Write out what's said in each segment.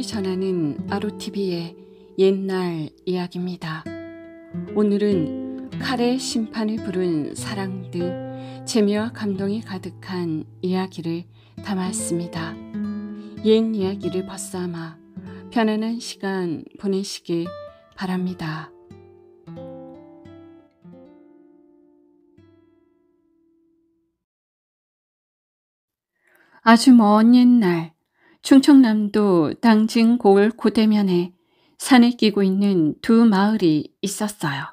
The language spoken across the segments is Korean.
하루를 전하는 아로TV의 옛날 이야기입니다. 오늘은 칼의 심판을 부른 사랑 등 재미와 감동이 가득한 이야기를 담았습니다. 옛 이야기를 벗삼아 편안한 시간 보내시길 바랍니다. 아주 먼 옛날 충청남도 당진 고을 고대면에 산에 끼고 있는 두 마을이 있었어요.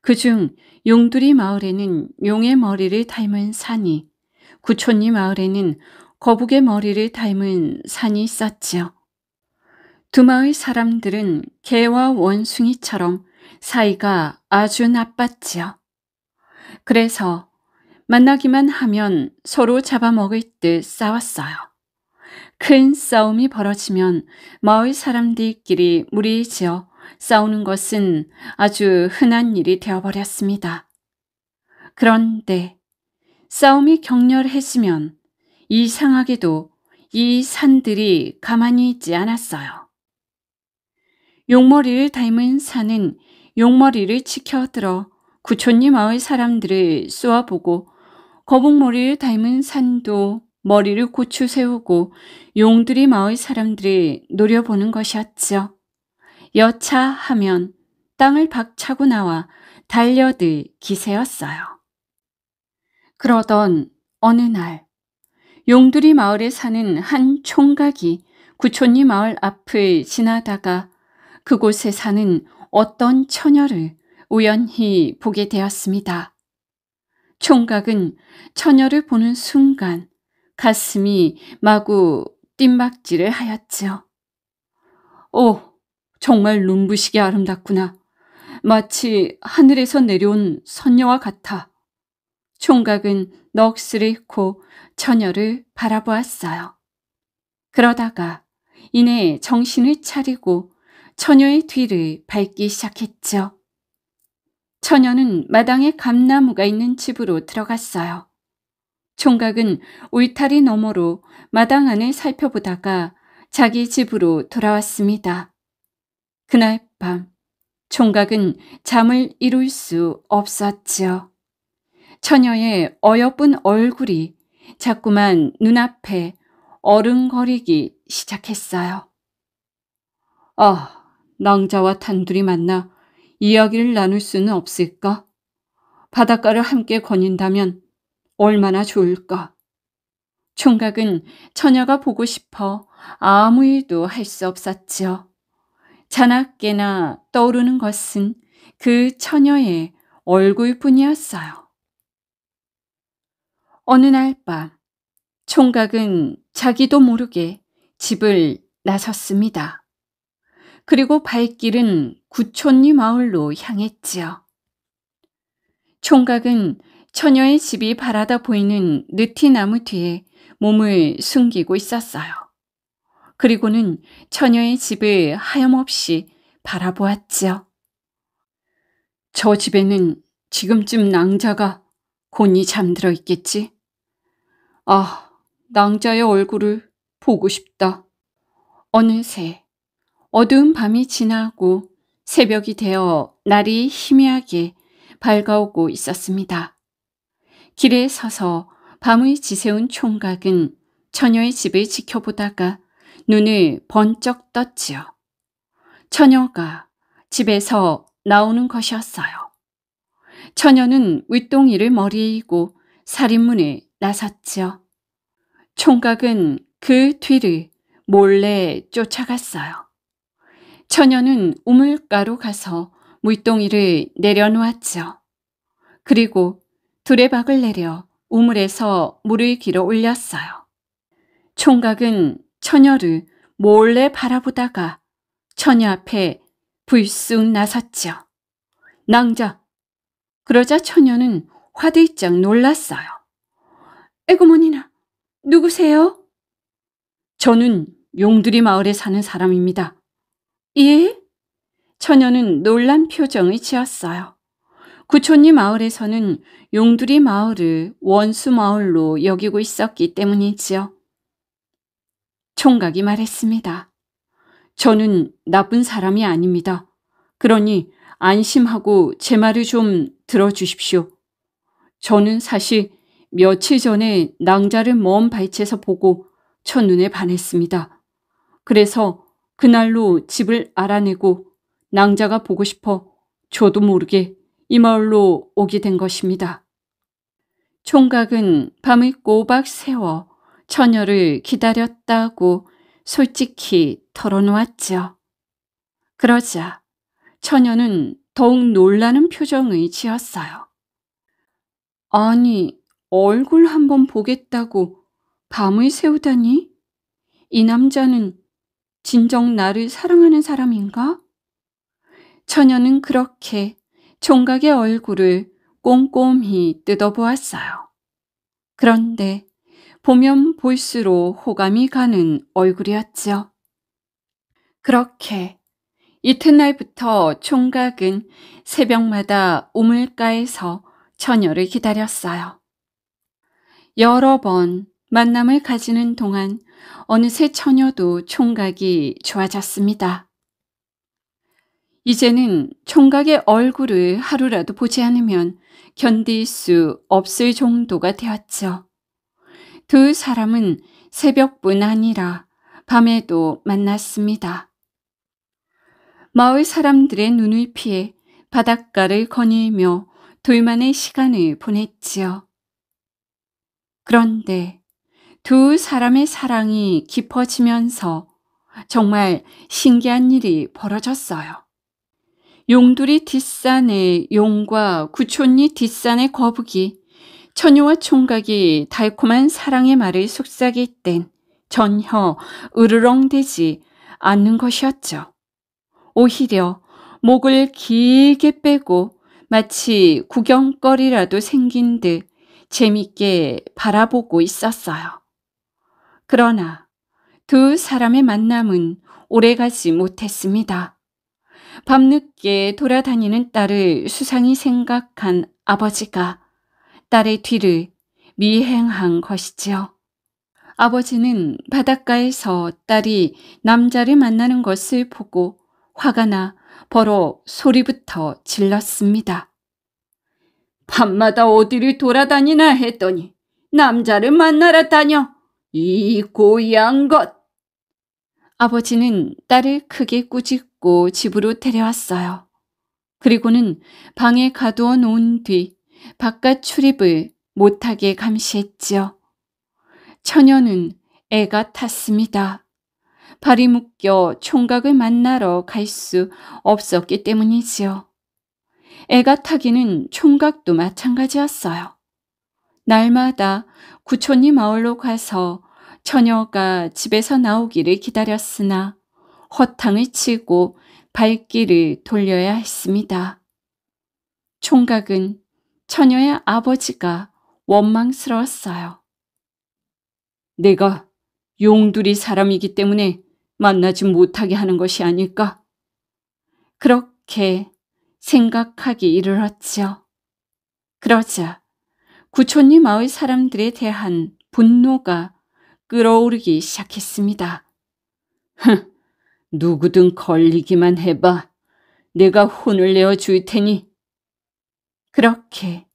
그 중 용두리 마을에는 용의 머리를 닮은 산이, 구촌리 마을에는 거북의 머리를 닮은 산이 있었지요. 두 마을 사람들은 개와 원숭이처럼 사이가 아주 나빴지요. 그래서 만나기만 하면 서로 잡아먹을 듯 싸웠어요. 큰 싸움이 벌어지면 마을 사람들끼리 물이 지어 싸우는 것은 아주 흔한 일이 되어버렸습니다. 그런데 싸움이 격렬해지면 이상하게도 이 산들이 가만히 있지 않았어요. 용머리를 닮은 산은 용머리를 치켜들어 구촌님 마을 사람들을 쏘아보고 거북머리를 닮은 산도 머리를 고추 세우고 용두리 마을 사람들이 노려보는 것이었지요. 여차 하면 땅을 박차고 나와 달려들 기세였어요. 그러던 어느 날 용두리 마을에 사는 한 총각이 구촌리 마을 앞을 지나다가 그곳에 사는 어떤 처녀를 우연히 보게 되었습니다. 총각은 처녀를 보는 순간 가슴이 마구 뜀박질을 하였지요. 오, 어, 정말 눈부시게 아름답구나. 마치 하늘에서 내려온 선녀와 같아. 총각은 넋을 잃고 처녀를 바라보았어요. 그러다가 이내 정신을 차리고 처녀의 뒤를 밟기 시작했죠. 처녀는 마당에 감나무가 있는 집으로 들어갔어요. 총각은 울타리 너머로 마당 안을 살펴보다가 자기 집으로 돌아왔습니다. 그날 밤 총각은 잠을 이룰 수 없었지요. 처녀의 어여쁜 얼굴이 자꾸만 눈앞에 어른거리기 시작했어요. 아, 낭자와 단둘이 만나 이야기를 나눌 수는 없을까? 바닷가를 함께 거닌다면 얼마나 좋을까. 총각은 처녀가 보고 싶어 아무 일도 할 수 없었지요. 자나깨나 떠오르는 것은 그 처녀의 얼굴뿐이었어요. 어느 날 밤, 총각은 자기도 모르게 집을 나섰습니다. 그리고 발길은 구촌리 마을로 향했지요. 총각은 처녀의 집이 바라다 보이는 느티나무 뒤에 몸을 숨기고 있었어요. 그리고는 처녀의 집을 하염없이 바라보았지요. 저 집에는 지금쯤 낭자가 곤히 잠들어 있겠지? 아, 낭자의 얼굴을 보고 싶다. 어느새 어두운 밤이 지나고 새벽이 되어 날이 희미하게 밝아오고 있었습니다. 길에 서서 밤의 지새운 총각은 처녀의 집을 지켜보다가 눈을 번쩍 떴지요. 처녀가 집에서 나오는 것이었어요. 처녀는 윗동이를 머리에 이고 살인문에 나섰지요. 총각은 그 뒤를 몰래 쫓아갔어요. 처녀는 우물가로 가서 물동이를 내려놓았지요. 그리고 두레박을 내려 우물에서 물을 길어 올렸어요. 총각은 처녀를 몰래 바라보다가 처녀 앞에 불쑥 나섰지요. 낭자! 그러자 처녀는 화들짝 놀랐어요. 에고머니나, 누구세요? 저는 용두리 마을에 사는 사람입니다. 예? 처녀는 놀란 표정을 지었어요. 구촌리 마을에서는 용두리 마을을 원수 마을로 여기고 있었기 때문이지요. 총각이 말했습니다. 저는 나쁜 사람이 아닙니다. 그러니 안심하고 제 말을 좀 들어주십시오. 저는 사실 며칠 전에 낭자를 먼 발치에서 보고 첫눈에 반했습니다. 그래서 그날로 집을 알아내고 낭자가 보고 싶어 저도 모르게 이 마을로 오게 된 것입니다. 총각은 밤을 꼬박 세워 처녀를 기다렸다고 솔직히 털어놓았지요. 그러자 처녀는 더욱 놀라는 표정을 지었어요. 아니, 얼굴 한번 보겠다고 밤을 세우다니이 남자는 진정 나를 사랑하는 사람인가? 처녀는 그렇게 총각의 얼굴을 꼼꼼히 뜯어보았어요. 그런데 보면 볼수록 호감이 가는 얼굴이었지요. 그렇게 이튿날부터 총각은 새벽마다 우물가에서 처녀를 기다렸어요. 여러 번 만남을 가지는 동안 어느새 처녀도 총각이 좋아졌습니다. 이제는 총각의 얼굴을 하루라도 보지 않으면 견딜 수 없을 정도가 되었죠. 두 사람은 새벽뿐 아니라 밤에도 만났습니다. 마을 사람들의 눈을 피해 바닷가를 거닐며 둘만의 시간을 보냈지요. 그런데 두 사람의 사랑이 깊어지면서 정말 신기한 일이 벌어졌어요. 용두리 뒷산의 용과 구촌리 뒷산의 거북이, 처녀와 총각이 달콤한 사랑의 말을 속삭일 땐 전혀 으르렁대지 않는 것이었죠. 오히려 목을 길게 빼고 마치 구경거리라도 생긴 듯 재밌게 바라보고 있었어요. 그러나 두 사람의 만남은 오래가지 못했습니다. 밤늦게 돌아다니는 딸을 수상히 생각한 아버지가 딸의 뒤를 미행한 것이지요. 아버지는 바닷가에서 딸이 남자를 만나는 것을 보고 화가 나 버럭 소리부터 질렀습니다. 밤마다 어디를 돌아다니나 했더니 남자를 만나러 다녀 이 고양 것. 아버지는 딸을 크게 꾸짖 고 안고 집으로 데려왔어요. 그리고는 방에 가두어 놓은 뒤 바깥 출입을 못하게 감시했지요. 처녀는 애가 탔습니다. 발이 묶여 총각을 만나러 갈 수 없었기 때문이지요. 애가 타기는 총각도 마찬가지였어요. 날마다 구촌이 마을로 가서 처녀가 집에서 나오기를 기다렸으나 허탕을 치고 발길을 돌려야 했습니다. 총각은 처녀의 아버지가 원망스러웠어요. 내가 용두리 사람이기 때문에 만나지 못하게 하는 것이 아닐까? 그렇게 생각하기 이르렀지요. 그러자 구촌리 마을 사람들에 대한 분노가 끓어오르기 시작했습니다. 흥, 누구든 걸리기만 해봐. 내가 혼을 내어 줄 테니. 그렇게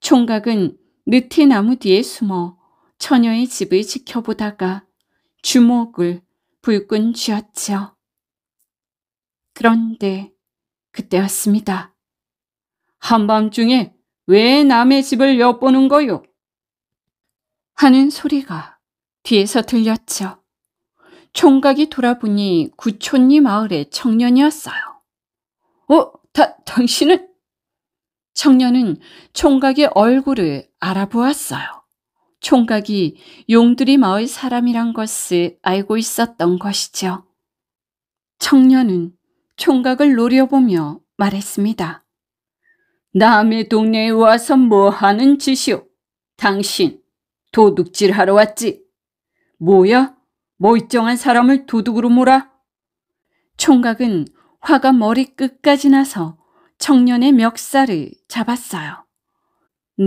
총각은 느티 나무 뒤에 숨어 처녀의 집을 지켜보다가 주먹을 불끈 쥐었지요. 그런데 그때였습니다. 한밤중에 왜 남의 집을 엿보는 거요? 하는 소리가 뒤에서 들렸죠. 총각이 돌아보니 구촌리 마을의 청년이었어요. 어, 다, 당신은? 청년은 총각의 얼굴을 알아보았어요. 총각이 용두리 마을 사람이란 것을 알고 있었던 것이죠. 청년은 총각을 노려보며 말했습니다. 남의 동네에 와서 뭐 하는 짓이오? 당신 도둑질하러 왔지? 뭐야? 멀쩡한 사람을 도둑으로 몰아? 총각은 화가 머리 끝까지 나서 청년의 멱살을 잡았어요.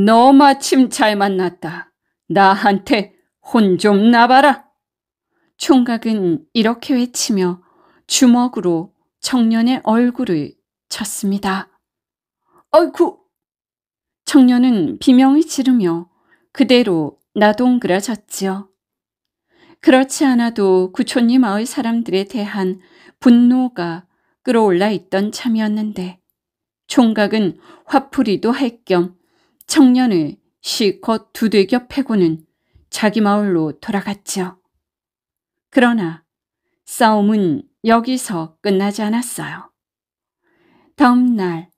너 마침 잘 만났다. 나한테 혼 좀 나봐라. 총각은 이렇게 외치며 주먹으로 청년의 얼굴을 쳤습니다. 아이쿠! 청년은 비명을 지르며 그대로 나동그라졌지요. 그렇지 않아도 구촌리 마을 사람들에 대한 분노가 끌어올라 있던 참이었는데 총각은 화풀이도 할 겸 청년을 실컷 두들겨 패고는 자기 마을로 돌아갔지요. 그러나 싸움은 여기서 끝나지 않았어요. 다음 날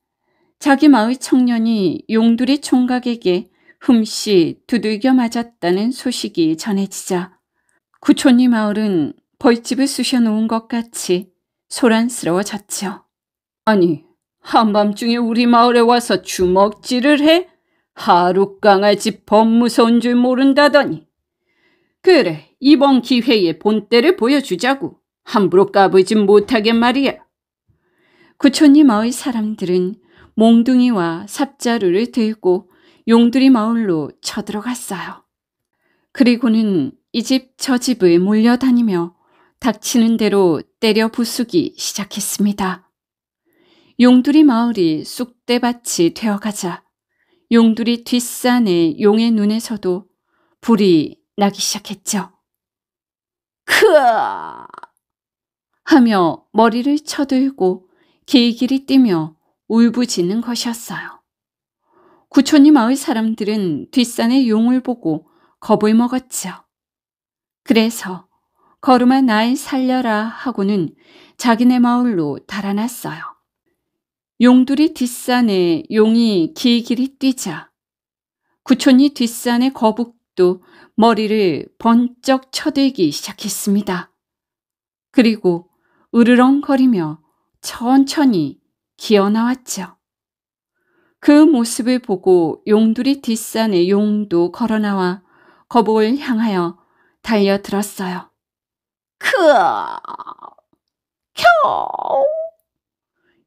자기 마을 청년이 용두리 총각에게 흠씨 두들겨 맞았다는 소식이 전해지자 구촌님 마을은 벌집을 쑤셔놓은 것 같이 소란스러워졌지요. 아니, 한밤중에 우리 마을에 와서 주먹질을 해? 하루 강아지 범무서운 줄 모른다더니. 그래, 이번 기회에 본때를 보여주자고. 함부로 까불진 못하게 말이야. 구촌님 마을 사람들은 몽둥이와 삽자루를 들고 용두리 마을로 쳐들어갔어요. 그리고는 이집저 집을 몰려다니며 닥치는 대로 때려 부수기 시작했습니다. 용두리 마을이 쑥대밭이 되어가자 용두리 뒷산의 용의 눈에서도 불이 나기 시작했죠. 크아! 하며 머리를 쳐들고 길길이 뛰며 울부짖는 것이었어요. 구촌이 마을 사람들은 뒷산의 용을 보고 겁을 먹었죠 그래서 거룩아 날 살려라 하고는 자기네 마을로 달아났어요. 용두리 뒷산에 용이 길길이 뛰자 구촌이 뒷산의 거북도 머리를 번쩍 쳐들기 시작했습니다. 그리고 으르렁거리며 천천히 기어나왔죠. 그 모습을 보고 용두리 뒷산의 용도 걸어나와 거북을 향하여 달려들었어요. 크 켜!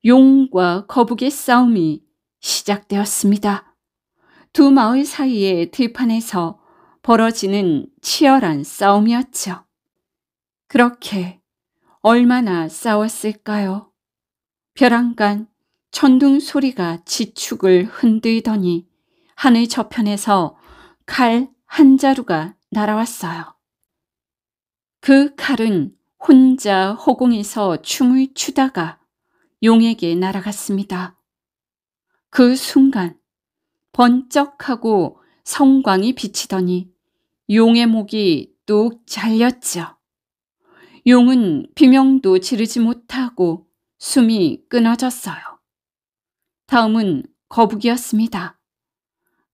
용과 거북의 싸움이 시작되었습니다. 두 마을 사이의 들판에서 벌어지는 치열한 싸움이었죠. 그렇게 얼마나 싸웠을까요? 벼랑간 천둥 소리가 지축을 흔들더니 하늘 저편에서 칼 한 자루가 날아왔어요. 그 칼은 혼자 허공에서 춤을 추다가 용에게 날아갔습니다. 그 순간 번쩍하고 성광이 비치더니 용의 목이 뚝 잘렸죠. 용은 비명도 지르지 못하고 숨이 끊어졌어요. 다음은 거북이었습니다.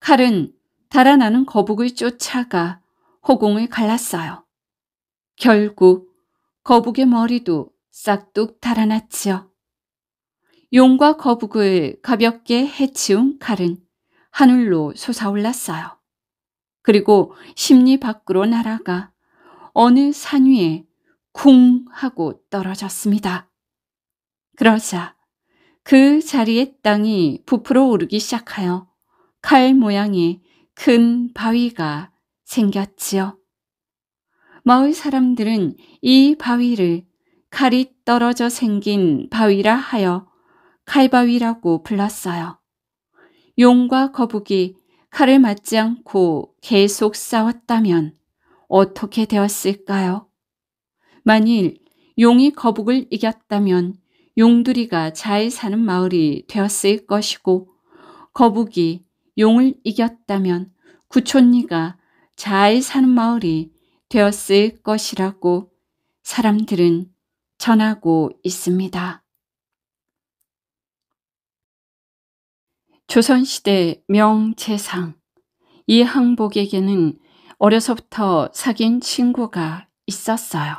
칼은 달아나는 거북을 쫓아가 허공을 갈랐어요. 결국 거북의 머리도 싹둑 달아났지요. 용과 거북을 가볍게 해치운 칼은 하늘로 솟아올랐어요. 그리고 심리 밖으로 날아가 어느 산 위에 쿵 하고 떨어졌습니다. 그러자 그 자리의 땅이 부풀어 오르기 시작하여 칼 모양의 큰 바위가 생겼지요. 마을 사람들은 이 바위를 칼이 떨어져 생긴 바위라 하여 칼바위라고 불렀어요. 용과 거북이 칼을 맞지 않고 계속 싸웠다면 어떻게 되었을까요? 만일 용이 거북을 이겼다면 용두리가 잘 사는 마을이 되었을 것이고 거북이 용을 이겼다면 구촌니가잘 사는 마을이 되었을 것이라고 사람들은 전하고 있습니다. 조선시대 명재상 이항복에게는 어려서부터 사귄 친구가 있었어요.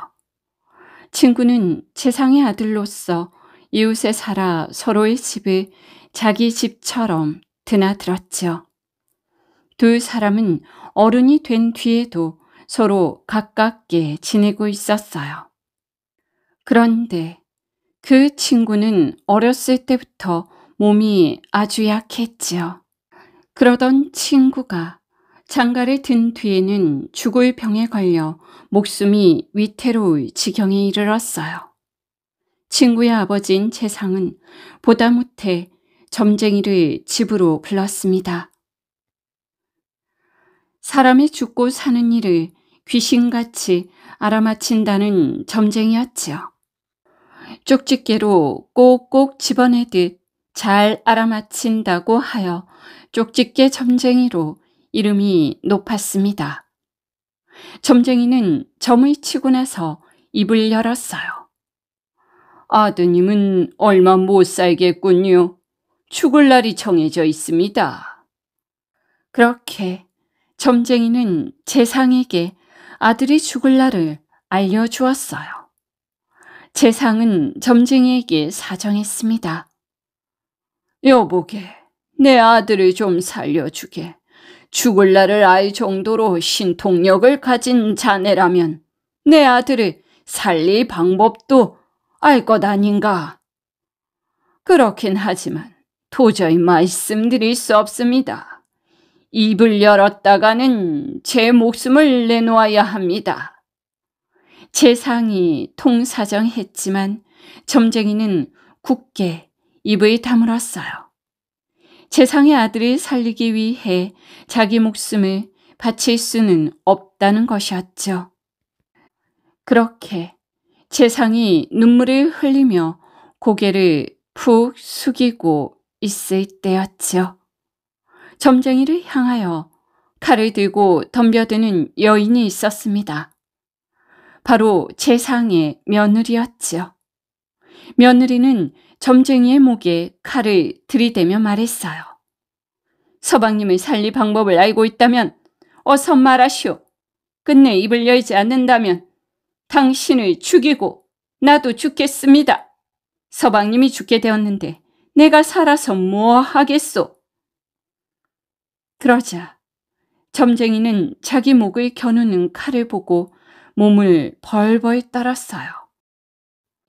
친구는 재상의 아들로서 이웃에 살아 서로의 집을 자기 집처럼 드나들었죠. 두 사람은 어른이 된 뒤에도 서로 가깝게 지내고 있었어요. 그런데 그 친구는 어렸을 때부터 몸이 아주 약했지요. 그러던 친구가 장가를 든 뒤에는 죽을 병에 걸려 목숨이 위태로울 지경에 이르렀어요. 친구의 아버지인 재상은 보다 못해 점쟁이를 집으로 불렀습니다. 사람이 죽고 사는 일을 귀신같이 알아맞힌다는 점쟁이였지요. 쪽집게로 꼭꼭 집어내듯 잘 알아맞힌다고 하여 쪽집게 점쟁이로 이름이 높았습니다. 점쟁이는 점을 치고 나서 입을 열었어요. 아드님은 얼마 못 살겠군요. 죽을 날이 정해져 있습니다. 그렇게 점쟁이는 재상에게 아들이 죽을 날을 알려주었어요. 재상은 점쟁이에게 사정했습니다. 여보게, 내 아들을 좀 살려주게. 죽을 날을 알 정도로 신통력을 가진 자네라면 내 아들을 살릴 방법도 알 것 아닌가. 그렇긴 하지만 도저히 말씀드릴 수 없습니다. 입을 열었다가는 제 목숨을 내놓아야 합니다. 재상이 통사정했지만 점쟁이는 굳게 입을 다물었어요. 재상의 아들을 살리기 위해 자기 목숨을 바칠 수는 없다는 것이었죠. 그렇게 재상이 눈물을 흘리며 고개를 푹 숙이고 있을 때였죠. 점쟁이를 향하여 칼을 들고 덤벼드는 여인이 있었습니다. 바로 재상의 며느리였지요. 며느리는 점쟁이의 목에 칼을 들이대며 말했어요. 서방님의 살리 방법을 알고 있다면 어서 말하시오. 끝내 입을 열지 않는다면 당신을 죽이고 나도 죽겠습니다. 서방님이 죽게 되었는데 내가 살아서 뭐 하겠소? 그러자 점쟁이는 자기 목을 겨누는 칼을 보고 몸을 벌벌 떨었어요.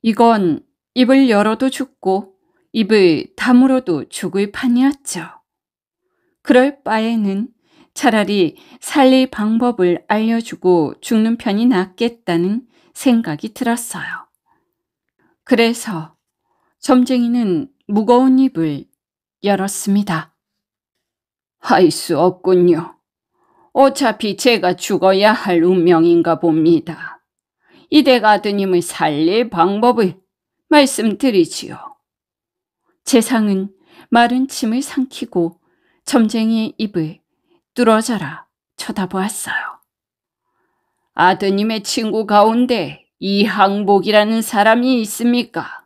이건 입을 열어도 죽고 입을 다물어도 죽을 판이었죠. 그럴 바에는 차라리 살릴 방법을 알려주고 죽는 편이 낫겠다는 생각이 들었어요. 그래서 점쟁이는 무거운 입을 열었습니다. 할수 없군요. 어차피 제가 죽어야 할 운명인가 봅니다. 이대가 아드님을 살릴 방법을 말씀드리지요. 재상은 마른 침을 삼키고 점쟁이의 입을 뚫어져라 쳐다보았어요. 아드님의 친구 가운데 이항복이라는 사람이 있습니까?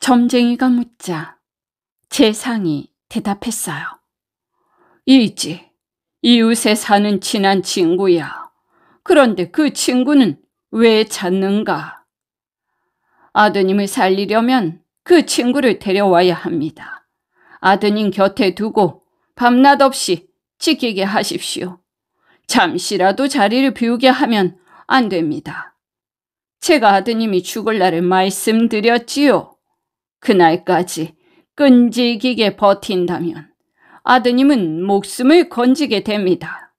점쟁이가 묻자 재상이 대답했어요. 이지 이웃에 사는 친한 친구야. 그런데 그 친구는 왜 찾는가? 아드님을 살리려면 그 친구를 데려와야 합니다. 아드님 곁에 두고 밤낮 없이 지키게 하십시오. 잠시라도 자리를 비우게 하면 안 됩니다. 제가 아드님이 죽을 날을 말씀드렸지요. 그날까지 끈질기게 버틴다면 아드님은 목숨을 건지게 됩니다.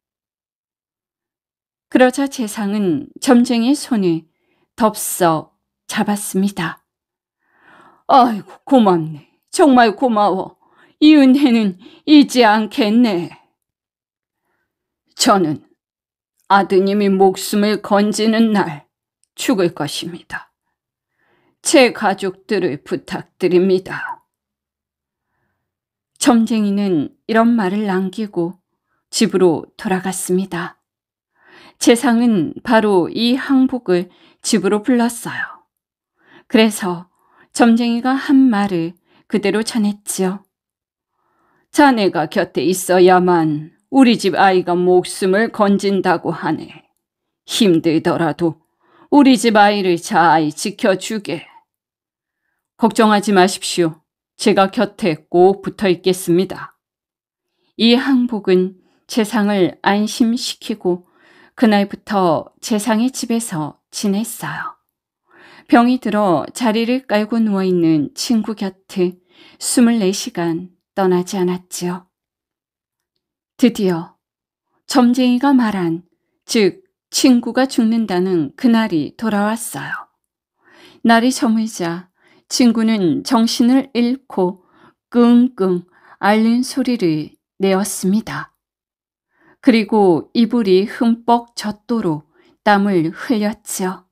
그러자 재상은 점쟁이의 손을 덥석 잡았습니다. 아이고 고맙네. 정말 고마워. 이 은혜는 잊지 않겠네. 저는 아드님이 목숨을 건지는 날 죽을 것입니다. 제 가족들을 부탁드립니다. 점쟁이는 이런 말을 남기고 집으로 돌아갔습니다. 재상은 바로 이 항복을 집으로 불렀어요. 그래서 점쟁이가 한 말을 그대로 전했지요. 자네가 곁에 있어야만 우리 집 아이가 목숨을 건진다고 하네. 힘들더라도 우리 집 아이를 잘 지켜주게. 걱정하지 마십시오. 제가 곁에 꼭 붙어 있겠습니다. 이 항복은 재상을 안심시키고 그날부터 재상의 집에서 지냈어요. 병이 들어 자리를 깔고 누워있는 친구 곁에 24시간 떠나지 않았지요. 드디어 점쟁이가 말한 즉 친구가 죽는다는 그날이 돌아왔어요. 날이 저물자 친구는 정신을 잃고 끙끙 앓는 소리를 내었습니다. 그리고 이불이 흠뻑 젖도록 땀을 흘렸지요.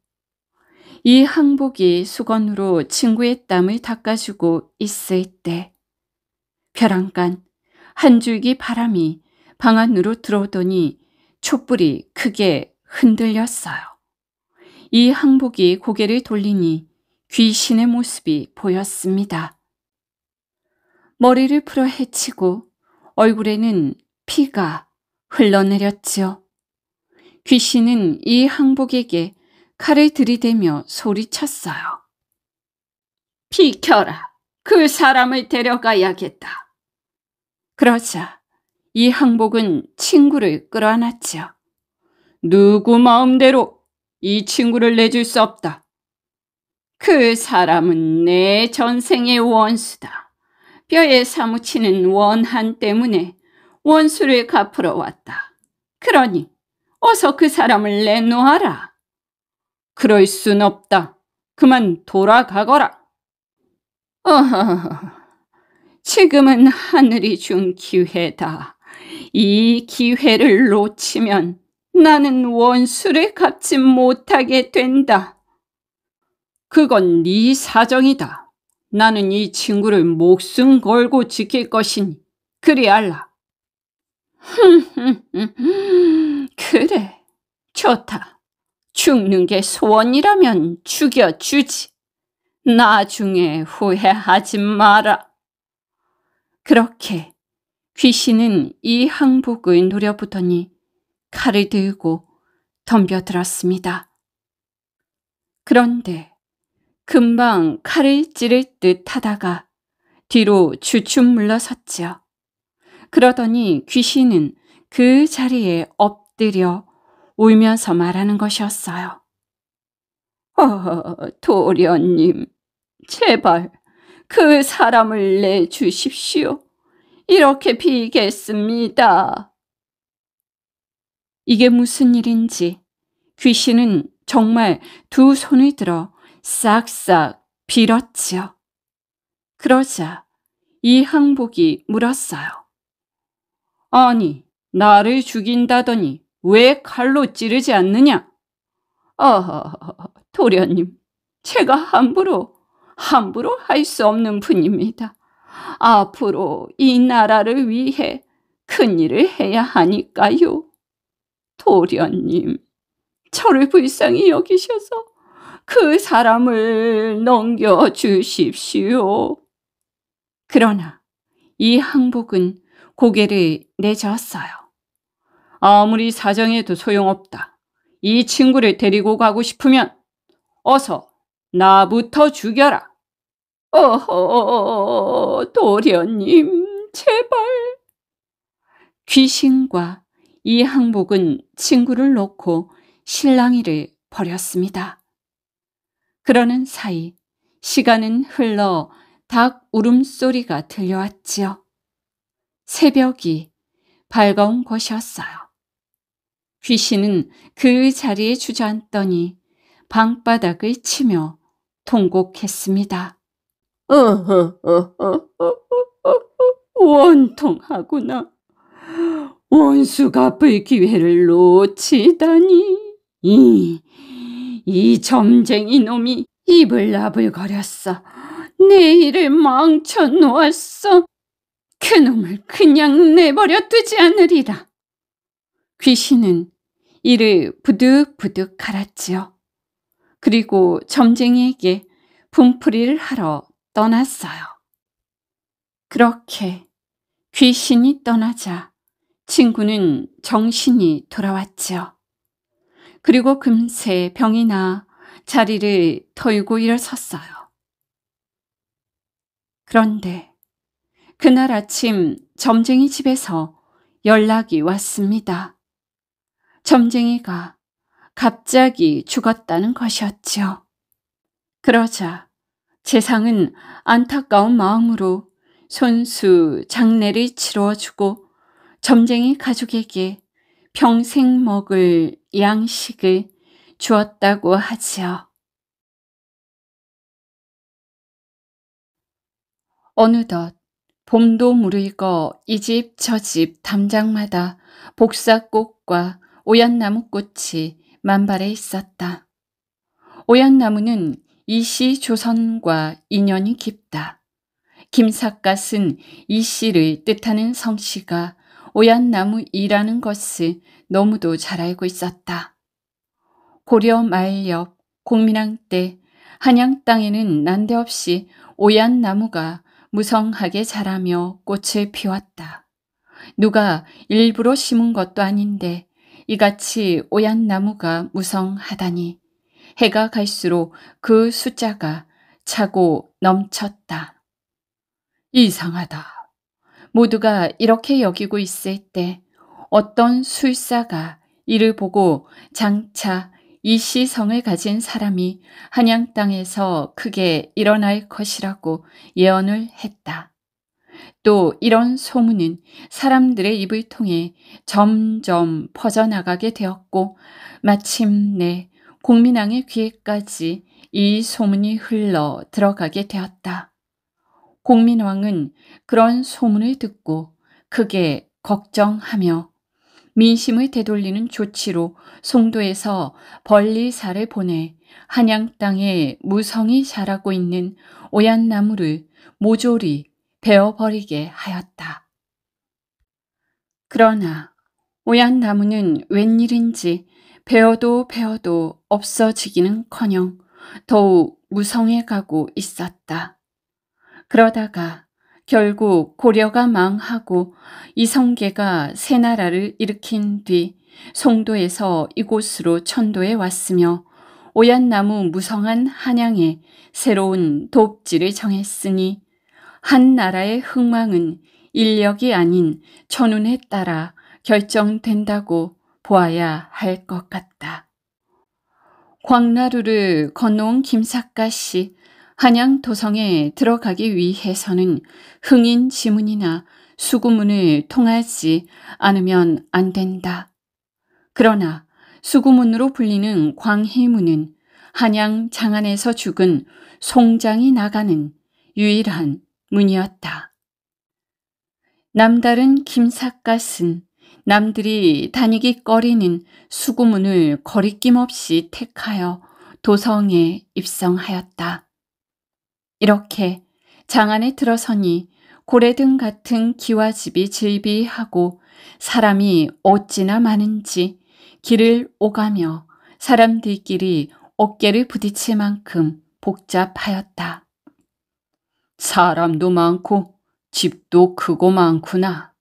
이 항복이 수건으로 친구의 땀을 닦아주고 있을 때 벼랑간 한 줄기 바람이 방 안으로 들어오더니 촛불이 크게 흔들렸어요. 이 항복이 고개를 돌리니 귀신의 모습이 보였습니다. 머리를 풀어 헤치고 얼굴에는 피가 흘러내렸지요. 귀신은 이 항복에게 칼을 들이대며 소리쳤어요. 비켜라! 그 사람을 데려가야겠다. 그러자 이 항복은 친구를 끌어안았지요. 누구 마음대로 이 친구를 내줄 수 없다. 그 사람은 내 전생의 원수다. 뼈에 사무치는 원한 때문에 원수를 갚으러 왔다. 그러니 어서 그 사람을 내놓아라. 그럴 순 없다. 그만 돌아가거라. 어허허, 지금은 하늘이 준 기회다. 이 기회를 놓치면 나는 원수를 갚지 못하게 된다. 그건 네 사정이다. 나는 이 친구를 목숨 걸고 지킬 것이니 그리할라 그래, 좋다. 죽는 게 소원이라면 죽여주지. 나중에 후회하지 마라. 그렇게 귀신은 이 항복을 노려보더니 칼을 들고 덤벼들었습니다. 그런데 금방 칼을 찌를 듯 하다가 뒤로 주춤 물러섰지요. 그러더니 귀신은 그 자리에 엎드려 울면서 말하는 것이었어요. 어, 도련님, 제발 그 사람을 내주십시오. 이렇게 비겠습니다 이게 무슨 일인지 귀신은 정말 두 손을 들어 싹싹 빌었지요. 그러자 이항복이 물었어요. 아니, 나를 죽인다더니 왜 칼로 찌르지 않느냐? 아, 도련님, 제가 함부로, 함부로 할 수 없는 분입니다. 앞으로 이 나라를 위해 큰 일을 해야 하니까요. 도련님, 저를 불쌍히 여기셔서 그 사람을 넘겨주십시오. 그러나 이 항복은 고개를 내저어요 아무리 사정해도 소용없다. 이 친구를 데리고 가고 싶으면 어서 나부터 죽여라. 어허, 도련님, 제발. 귀신과 이 항복은 친구를 놓고 실랑이를 버렸습니다 그러는 사이 시간은 흘러 닭 울음소리가 들려왔지요. 새벽이 밝아온 것이었어요. 귀신은 그 자리에 주저앉더니 방바닥을 치며 통곡했습니다. 원통하구나. 원수가 볼 기회를 놓치다니. 이이 점쟁이 놈이 입을 나불거렸어내 일을 망쳐놓았어. 그놈을 그냥 내버려 두지 않으리라. 귀신은 이를 부득부득 갈았지요. 그리고 점쟁이에게 분풀이를 하러 떠났어요. 그렇게 귀신이 떠나자 친구는 정신이 돌아왔지요. 그리고 금세 병이나 자리를 털고 일어섰어요. 그런데 그날 아침 점쟁이 집에서 연락이 왔습니다. 점쟁이가 갑자기 죽었다는 것이었지 그러자 재상은 안타까운 마음으로 손수 장례를 치러주고 점쟁이 가족에게 평생 먹을 양식을 주었다고 하지요. 어느덧 봄도 무르익어 이 집 저 집 담장마다 복사꽃과 오얏나무꽃이 만발해 있었다. 오얏나무는 이씨 조선과 인연이 깊다. 김삿갓은 이씨를 뜻하는 성씨가 오얏나무 이라는 것을 너무도 잘 알고 있었다. 고려 말엽, 공민왕 때 한양 땅에는 난데없이 오얏나무가 무성하게 자라며 꽃을 피웠다. 누가 일부러 심은 것도 아닌데 이같이 오얏나무가 무성하다니 해가 갈수록 그 숫자가 차고 넘쳤다. 이상하다. 모두가 이렇게 여기고 있을 때 어떤 술사가 이를 보고 장차 이 시성을 가진 사람이 한양 땅에서 크게 일어날 것이라고 예언을 했다. 또 이런 소문은 사람들의 입을 통해 점점 퍼져나가게 되었고 마침내 국민왕의 귀에까지 이 소문이 흘러 들어가게 되었다. 공민왕은 그런 소문을 듣고 크게 걱정하며 민심을 되돌리는 조치로 송도에서 벌리사를 보내 한양 땅에 무성이 자라고 있는 오얏나무를 모조리 베어버리게 하였다. 그러나 오얏나무는 웬일인지 베어도 베어도 없어지기는커녕 더욱 무성해 가고 있었다. 그러다가 결국 고려가 망하고 이성계가 새 나라를 일으킨 뒤 송도에서 이곳으로 천도해 왔으며 오얏나무 무성한 한양에 새로운 독지를 정했으니 한 나라의 흥망은 인력이 아닌 천운에 따라 결정된다고 보아야 할 것 같다. 광나루를 건너온 김사가씨 한양 도성에 들어가기 위해서는 흥인 지문이나 수구문을 통하지 않으면 안 된다. 그러나 수구문으로 불리는 광희문은 한양 장안에서 죽은 송장이 나가는 유일한 문이었다. 남다른 김삿갓은 남들이 다니기 꺼리는 수구문을 거리낌 없이 택하여 도성에 입성하였다. 이렇게 장 안에 들어서니 고래등 같은 기와 집이 질비하고 사람이 어찌나 많은지 길을 오가며 사람들끼리 어깨를 부딪힐 만큼 복잡하였다. 사람도 많고 집도 크고 많구나.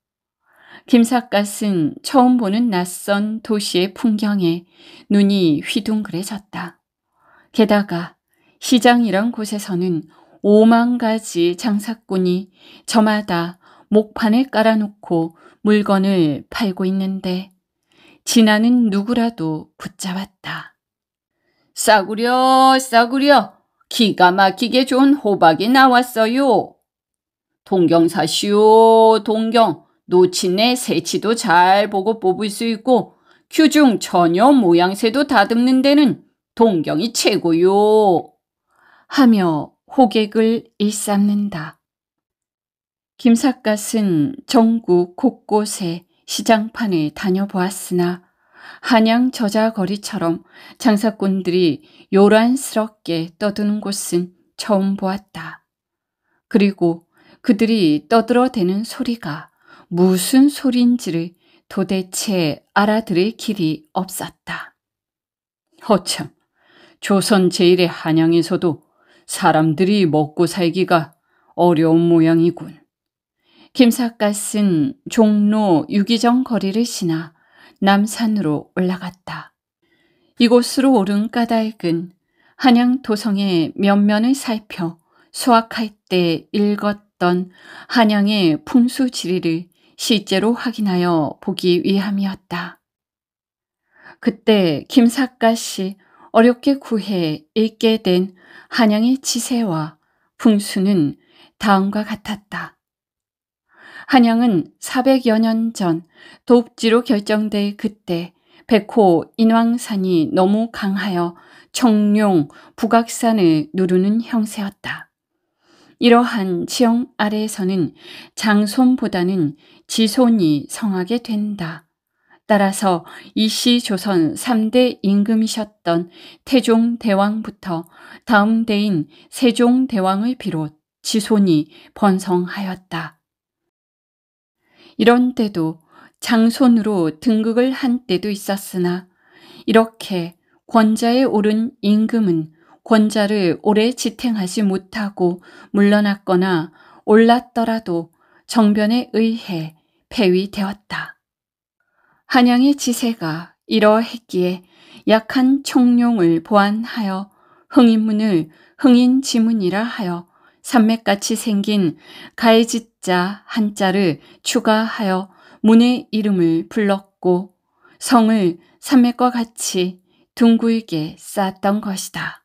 김삿갓은 처음 보는 낯선 도시의 풍경에 눈이 휘둥그레졌다. 게다가 시장이란 곳에서는 오만 가지 장사꾼이 저마다 목판에 깔아놓고 물건을 팔고 있는데 지나는 누구라도 붙잡았다. 싸구려 싸구려 기가 막히게 좋은 호박이 나왔어요. 동경 사시오 동경 노친네 새치도 잘 보고 뽑을 수 있고 규중 전혀 모양새도 다듬는 데는 동경이 최고요. 하며 호객을 일삼는다. 김삿갓은 전국 곳곳에 시장판에 다녀보았으나 한양 저자거리처럼 장사꾼들이 요란스럽게 떠드는 곳은 처음 보았다. 그리고 그들이 떠들어대는 소리가 무슨 소린지를 도대체 알아들을 길이 없었다. 허참, 조선 제일의 한양에서도 사람들이 먹고 살기가 어려운 모양이군. 김삿갓은 종로 유기정 거리를 지나 남산으로 올라갔다. 이곳으로 오른 까닭은 한양 도성의 면면을 살펴 수확할때 읽었던 한양의 풍수지리를 실제로 확인하여 보기 위함이었다. 그때 김삿갓이 어렵게 구해 읽게 된 한양의 지세와 풍수는 다음과 같았다. 한양은 400여 년 전 도읍지로 결정될 그때 백호 인왕산이 너무 강하여 청룡 북악산을 누르는 형세였다. 이러한 지형 아래에서는 장손보다는 지손이 성하게 된다. 따라서 이씨 조선 3대 임금이셨던 태종 대왕부터 다음 대인 세종 대왕을 비롯 지손이 번성하였다. 이런 때도 장손으로 등극을 한 때도 있었으나 이렇게 권자에 오른 임금은 권자를 오래 지탱하지 못하고 물러났거나 올랐더라도 정변에 의해 폐위되었다. 한양의 지세가 이러했기에 약한 총룡을 보완하여 흥인문을 흥인지문이라 하여 산맥같이 생긴 가해지자 한자를 추가하여 문의 이름을 불렀고 성을 산맥과 같이 둥글게 쌓았던 것이다.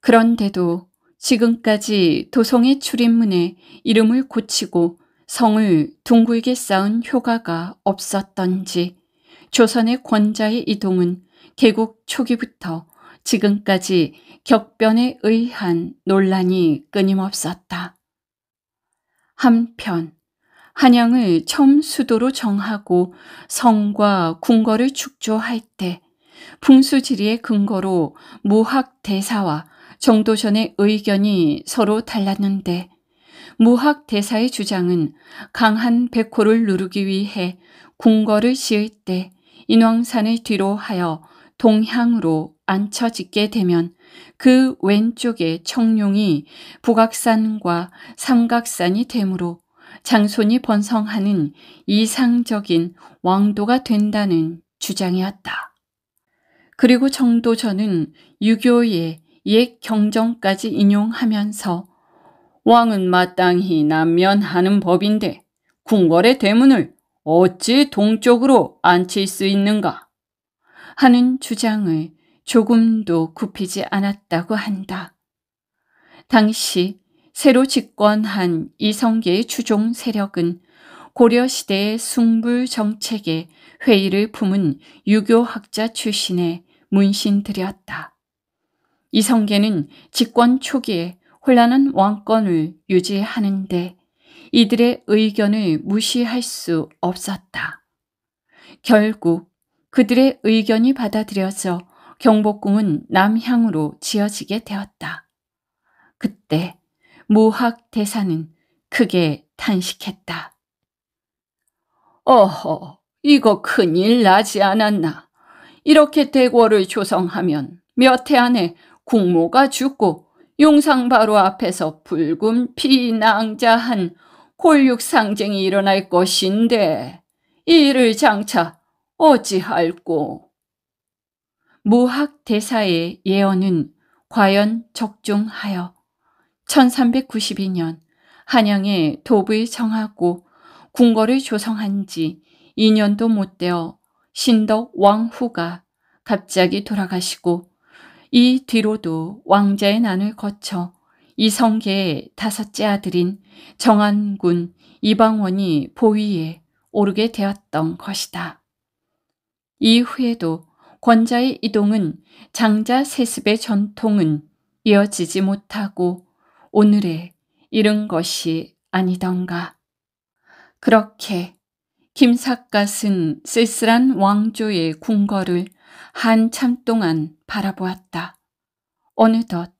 그런데도 지금까지 도성의 출입문에 이름을 고치고 성을 둥글게 쌓은 효과가 없었던지 조선의 권자의 이동은 개국 초기부터 지금까지 격변에 의한 논란이 끊임없었다. 한편 한양을 처음 수도로 정하고 성과 궁궐을 축조할 때 풍수지리의 근거로 모학대사와 정도전의 의견이 서로 달랐는데 무학 대사의 주장은 강한 백호를 누르기 위해 궁궐을 지을 때 인왕산을 뒤로 하여 동향으로 앉혀짓게 되면 그왼쪽의 청룡이 북악산과 삼각산이 되므로 장손이 번성하는 이상적인 왕도가 된다는 주장이었다. 그리고 정도전은 유교의 옛 경전까지 인용하면서 왕은 마땅히 난면하는 법인데 궁궐의 대문을 어찌 동쪽으로 앉힐 수 있는가 하는 주장을 조금도 굽히지 않았다고 한다. 당시 새로 집권한 이성계의 추종 세력은 고려시대의 숭불 정책에 회의를 품은 유교학자 출신의 문신들이었다. 이성계는 집권 초기에 혼란은 왕권을 유지하는데 이들의 의견을 무시할 수 없었다. 결국 그들의 의견이 받아들여져 경복궁은 남향으로 지어지게 되었다. 그때 무학 대사는 크게 탄식했다. 어허, 이거 큰일 나지 않았나. 이렇게 대궐을 조성하면 몇 해 안에 국모가 죽고 용상 바로 앞에서 붉은 피낭자한 골육상쟁이 일어날 것인데 이를 장차 어찌할꼬. 무학 대사의 예언은 과연 적중하여 1392년 한양에 도부의 정하고 궁궐을 조성한 지 2년도 못 되어 신덕 왕후가 갑자기 돌아가시고 이 뒤로도 왕자의 난을 거쳐 이성계의 다섯째 아들인 정한군 이방원이 보위에 오르게 되었던 것이다. 이후에도 권자의 이동은 장자 세습의 전통은 이어지지 못하고 오늘에 이른 것이 아니던가. 그렇게 김삿갓은 쓸쓸한 왕조의 궁궐을 한참 동안 바라보았다. 어느덧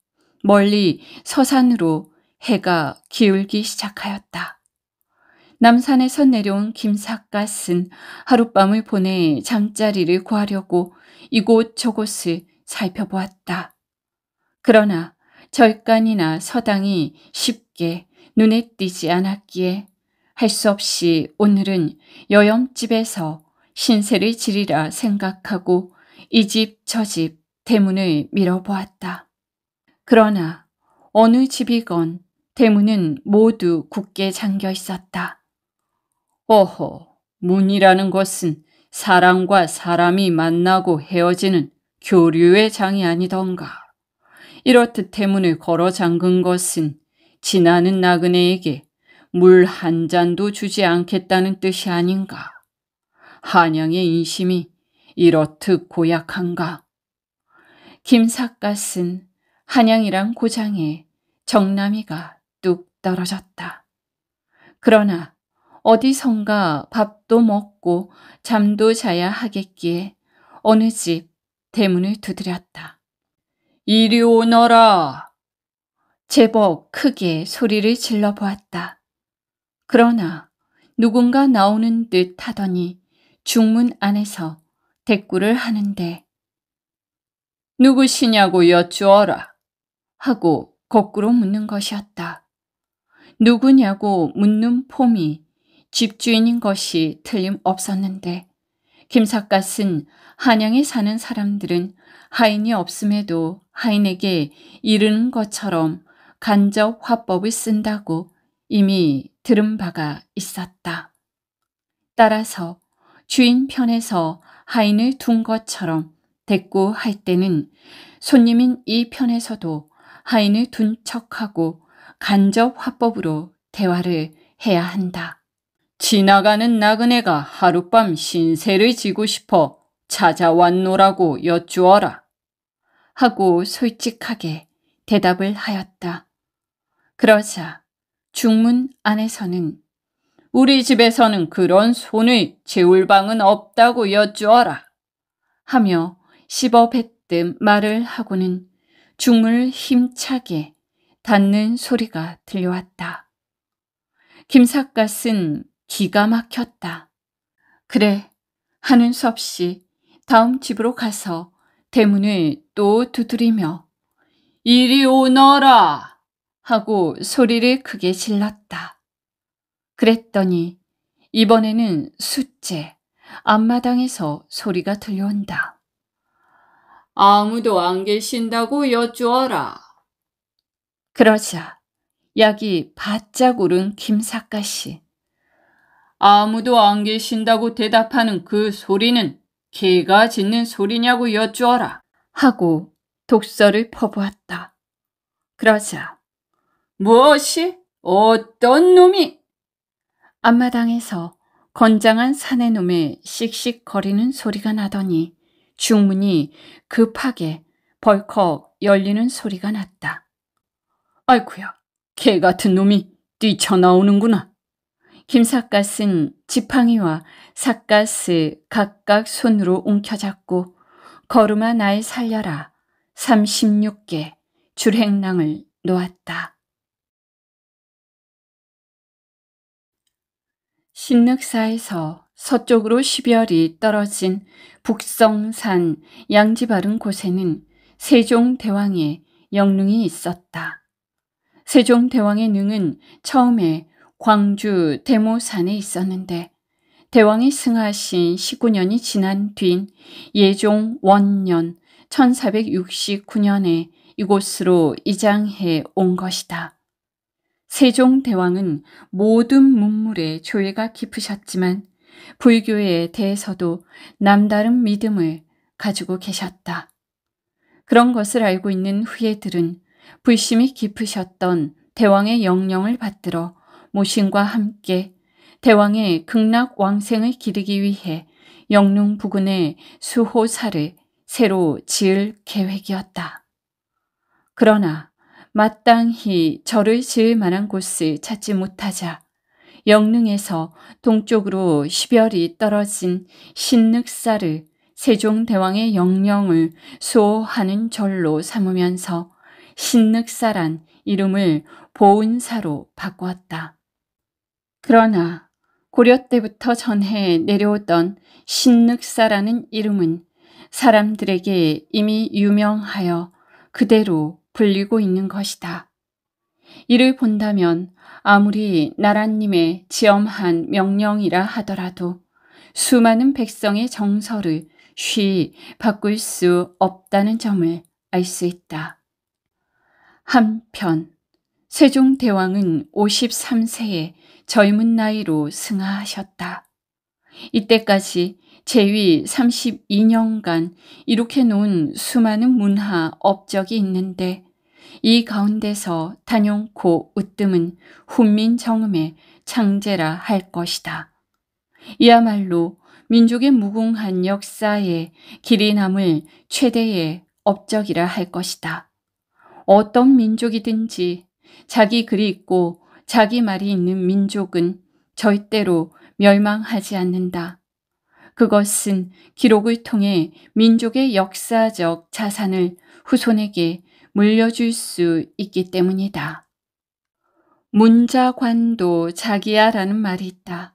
멀리 서산으로 해가 기울기 시작하였다. 남산에서 내려온 김삿갓은 하룻밤을 보내 잠자리를 구하려고 이곳저곳을 살펴보았다. 그러나 절간이나 서당이 쉽게 눈에 띄지 않았기에 할 수 없이 오늘은 여염집에서 신세를 지리라 생각하고 이집저집 대문을 밀어보았다. 그러나 어느 집이건 대문은 모두 굳게 잠겨 있었다. 어허, 문이라는 것은 사람과 사람이 만나고 헤어지는 교류의 장이 아니던가. 이렇듯 대문을 걸어 잠근 것은 지나는 나그네에게 물 한 잔도 주지 않겠다는 뜻이 아닌가. 한양의 인심이 이렇듯 고약한가. 김삿갓은 한양이란 고장에 정남이가 뚝 떨어졌다. 그러나 어디선가 밥도 먹고 잠도 자야 하겠기에 어느 집 대문을 두드렸다. 이리 오너라! 제법 크게 소리를 질러보았다. 그러나 누군가 나오는 듯 하더니 중문 안에서 대꾸를 하는데 누구시냐고 여쭈어라 하고 거꾸로 묻는 것이었다. 누구냐고 묻는 폼이 집주인인 것이 틀림없었는데 김삿갓은 한양에 사는 사람들은 하인이 없음에도 하인에게 이르는 것처럼 간접 화법을 쓴다고 이미 들은 바가 있었다. 따라서 주인 편에서 하인을 둔 것처럼 대꾸할 때는 손님인 이 편에서도 하인을 둔 척하고 간접 화법으로 대화를 해야 한다. 지나가는 나그네가 하룻밤 신세를 지고 싶어 찾아왔노라고 여쭈어라. 하고 솔직하게 대답을 하였다. 그러자 중문 안에서는 우리 집에서는 그런 손의 재울방은 없다고 여쭈어라. 하며 씹어 뱉듯 말을 하고는 중을 힘차게 닿는 소리가 들려왔다. 김삿갓은 기가 막혔다. 그래 하는 수 없이 다음 집으로 가서 대문을 또 두드리며 이리 오너라 하고 소리를 크게 질렀다. 그랬더니 이번에는 숫째 앞마당에서 소리가 들려온다. 아무도 안 계신다고 여쭈어라. 그러자 약이 바짝 울은 김사가씨. 아무도 안 계신다고 대답하는 그 소리는 개가 짖는 소리냐고 여쭈어라. 하고 독서를 퍼부었다. 그러자 무엇이 어떤 놈이 앞마당에서 건장한 사내놈의 씩씩거리는 소리가 나더니 중문이 급하게 벌컥 열리는 소리가 났다. 아이쿠야, 개 같은 놈이 뛰쳐나오는구나. 김삿갓은 지팡이와 삿갓을 각각 손으로 움켜잡고 걸음아 날 살려라 36개 줄행랑을 놓았다. 신륵사에서 서쪽으로 10여리 떨어진 북성산 양지바른 곳에는 세종대왕의 영릉이 있었다. 세종대왕의 능은 처음에 광주 대모산에 있었는데 대왕이 승하신 19년이 지난 뒤인 예종 원년 1469년에 이곳으로 이장해 온 것이다. 세종대왕은 모든 문물에 조예가 깊으셨지만 불교에 대해서도 남다른 믿음을 가지고 계셨다. 그런 것을 알고 있는 후예들은 불심이 깊으셨던 대왕의 영령을 받들어 모신과 함께 대왕의 극락 왕생을 기르기 위해 영릉 부근의 수호사를 새로 지을 계획이었다. 그러나 마땅히 절을 지을 만한 곳을 찾지 못하자 영릉에서 동쪽으로 십여리 떨어진 신늑사를 세종대왕의 영령을 수호하는 절로 삼으면서 신늑사란 이름을 보은사로 바꾸었다. 그러나 고려 때부터 전해 내려오던 신늑사라는 이름은 사람들에게 이미 유명하여 그대로 굴리고 있는 것이다. 이를 본다면 아무리 나라님의 지엄한 명령이라 하더라도 수많은 백성의 정서를 쉬 바꿀 수 없다는 점을 알 수 있다. 한편 세종대왕은 53세의 젊은 나이로 승하하셨다. 이때까지 제위 32년간 이렇게 놓은 수많은 문화 업적이 있는데 이 가운데서 단용코 으뜸은 훈민정음의 창제라 할 것이다. 이야말로 민족의 무궁한 역사에 길이 남을 최대의 업적이라 할 것이다. 어떤 민족이든지 자기 글이 있고 자기 말이 있는 민족은 절대로 멸망하지 않는다. 그것은 기록을 통해 민족의 역사적 자산을 후손에게 물려줄 수 있기 때문이다. 문자관도 자기야라는 말이 있다.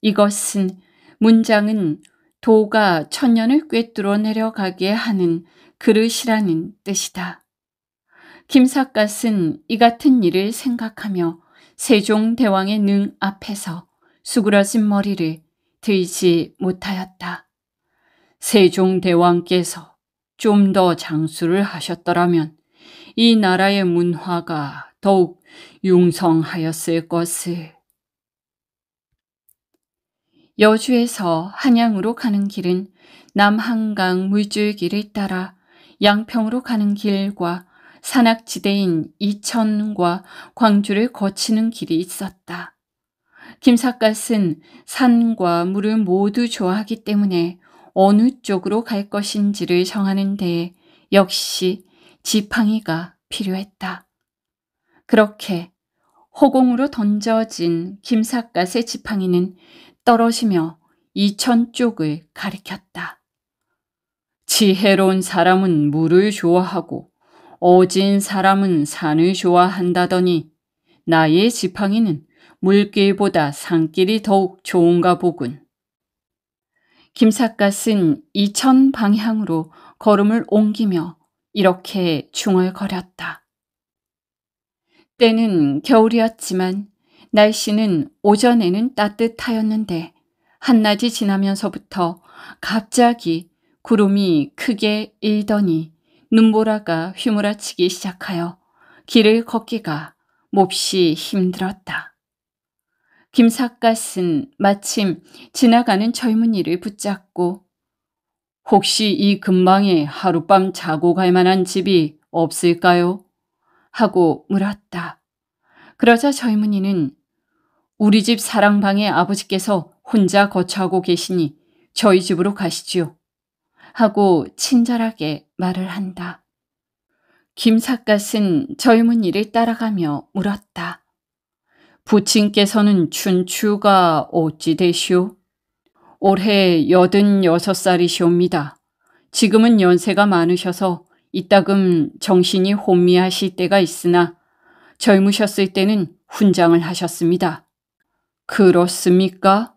이것은 문장은 도가 천년을 꿰뚫어 내려가게 하는 그릇이라는 뜻이다. 김삿갓은 이 같은 일을 생각하며 세종대왕의 능 앞에서 수그러진 머리를 들지 못하였다. 세종대왕께서 좀 더 장수를 하셨더라면 이 나라의 문화가 더욱 융성하였을 것을. 여주에서 한양으로 가는 길은 남한강 물줄기를 따라 양평으로 가는 길과 산악지대인 이천과 광주를 거치는 길이 있었다. 김삿갓은 산과 물을 모두 좋아하기 때문에 어느 쪽으로 갈 것인지를 정하는 데 역시 지팡이가 필요했다. 그렇게 허공으로 던져진 김삿갓의 지팡이는 떨어지며 이천 쪽을 가리켰다. 지혜로운 사람은 물을 좋아하고 어진 사람은 산을 좋아한다더니 나의 지팡이는 물길보다 산길이 더욱 좋은가 보군. 김삿갓은 이천 방향으로 걸음을 옮기며 이렇게 중얼거렸다. 때는 겨울이었지만 날씨는 오전에는 따뜻하였는데 한낮이 지나면서부터 갑자기 구름이 크게 일더니 눈보라가 휘몰아치기 시작하여 길을 걷기가 몹시 힘들었다. 김삿갓은 마침 지나가는 젊은이를 붙잡고 혹시 이 근방에 하룻밤 자고 갈 만한 집이 없을까요? 하고 물었다. 그러자 젊은이는 우리 집 사랑방에 아버지께서 혼자 거처하고 계시니 저희 집으로 가시지요. 하고 친절하게 말을 한다. 김삿갓은 젊은이를 따라가며 물었다. 부친께서는 춘추가 어찌 되시오? 올해 86살이시옵니다. 지금은 연세가 많으셔서 이따금 정신이 혼미하실 때가 있으나 젊으셨을 때는 훈장을 하셨습니다. 그렇습니까?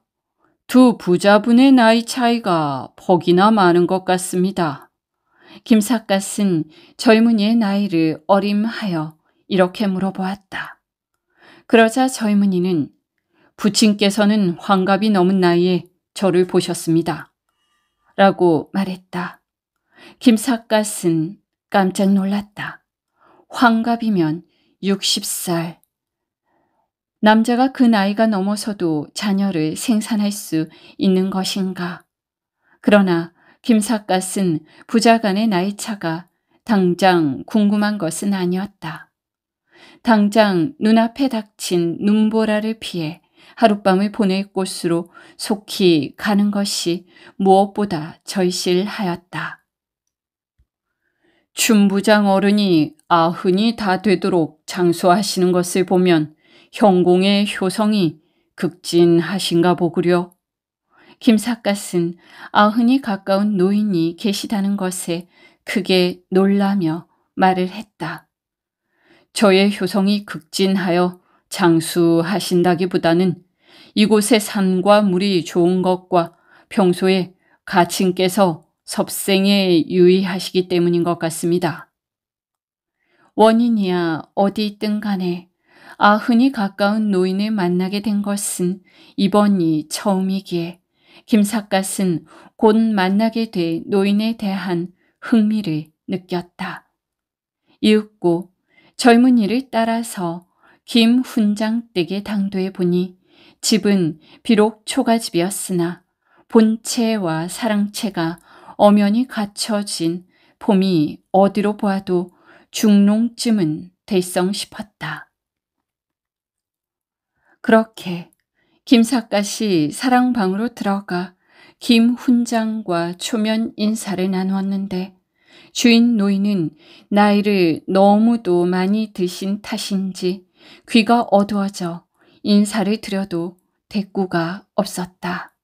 두 부자분의 나이 차이가 벅이나 많은 것 같습니다. 김삿갓은 젊은이의 나이를 어림하여 이렇게 물어보았다. 그러자 젊은이는 부친께서는 환갑이 넘은 나이에 저를 보셨습니다. 라고 말했다. 김삿갓은 깜짝 놀랐다. 환갑이면 60살. 남자가 그 나이가 넘어서도 자녀를 생산할 수 있는 것인가. 그러나 김삿갓은 부자 간의 나이차가 당장 궁금한 것은 아니었다. 당장 눈앞에 닥친 눈보라를 피해 하룻밤을 보낼 곳으로 속히 가는 것이 무엇보다 절실하였다. 춘부장 어른이 아흔이 다 되도록 장수하시는 것을 보면 형공의 효성이 극진하신가 보구려. 김삿갓은 아흔이 가까운 노인이 계시다는 것에 크게 놀라며 말을 했다. 저의 효성이 극진하여 장수하신다기보다는 이곳의 산과 물이 좋은 것과 평소에 가칭께서 섭생에 유의하시기 때문인 것 같습니다. 원인이야 어디 있든 간에 아흔이 가까운 노인을 만나게 된 것은 이번이 처음이기에 김삿갓은 곧 만나게 될 노인에 대한 흥미를 느꼈다. 이윽고 젊은이를 따라서 김훈장 댁에 당도해 보니 집은 비록 초가집이었으나 본체와 사랑채가 엄연히 갖춰진 봄이 어디로 보아도 중농쯤은 될성 싶었다. 그렇게 김사갓이 사랑방으로 들어가 김 훈장과 초면 인사를 나누었는데 주인 노인은 나이를 너무도 많이 드신 탓인지 귀가 어두워져 인사를 드려도 대꾸가 없었다.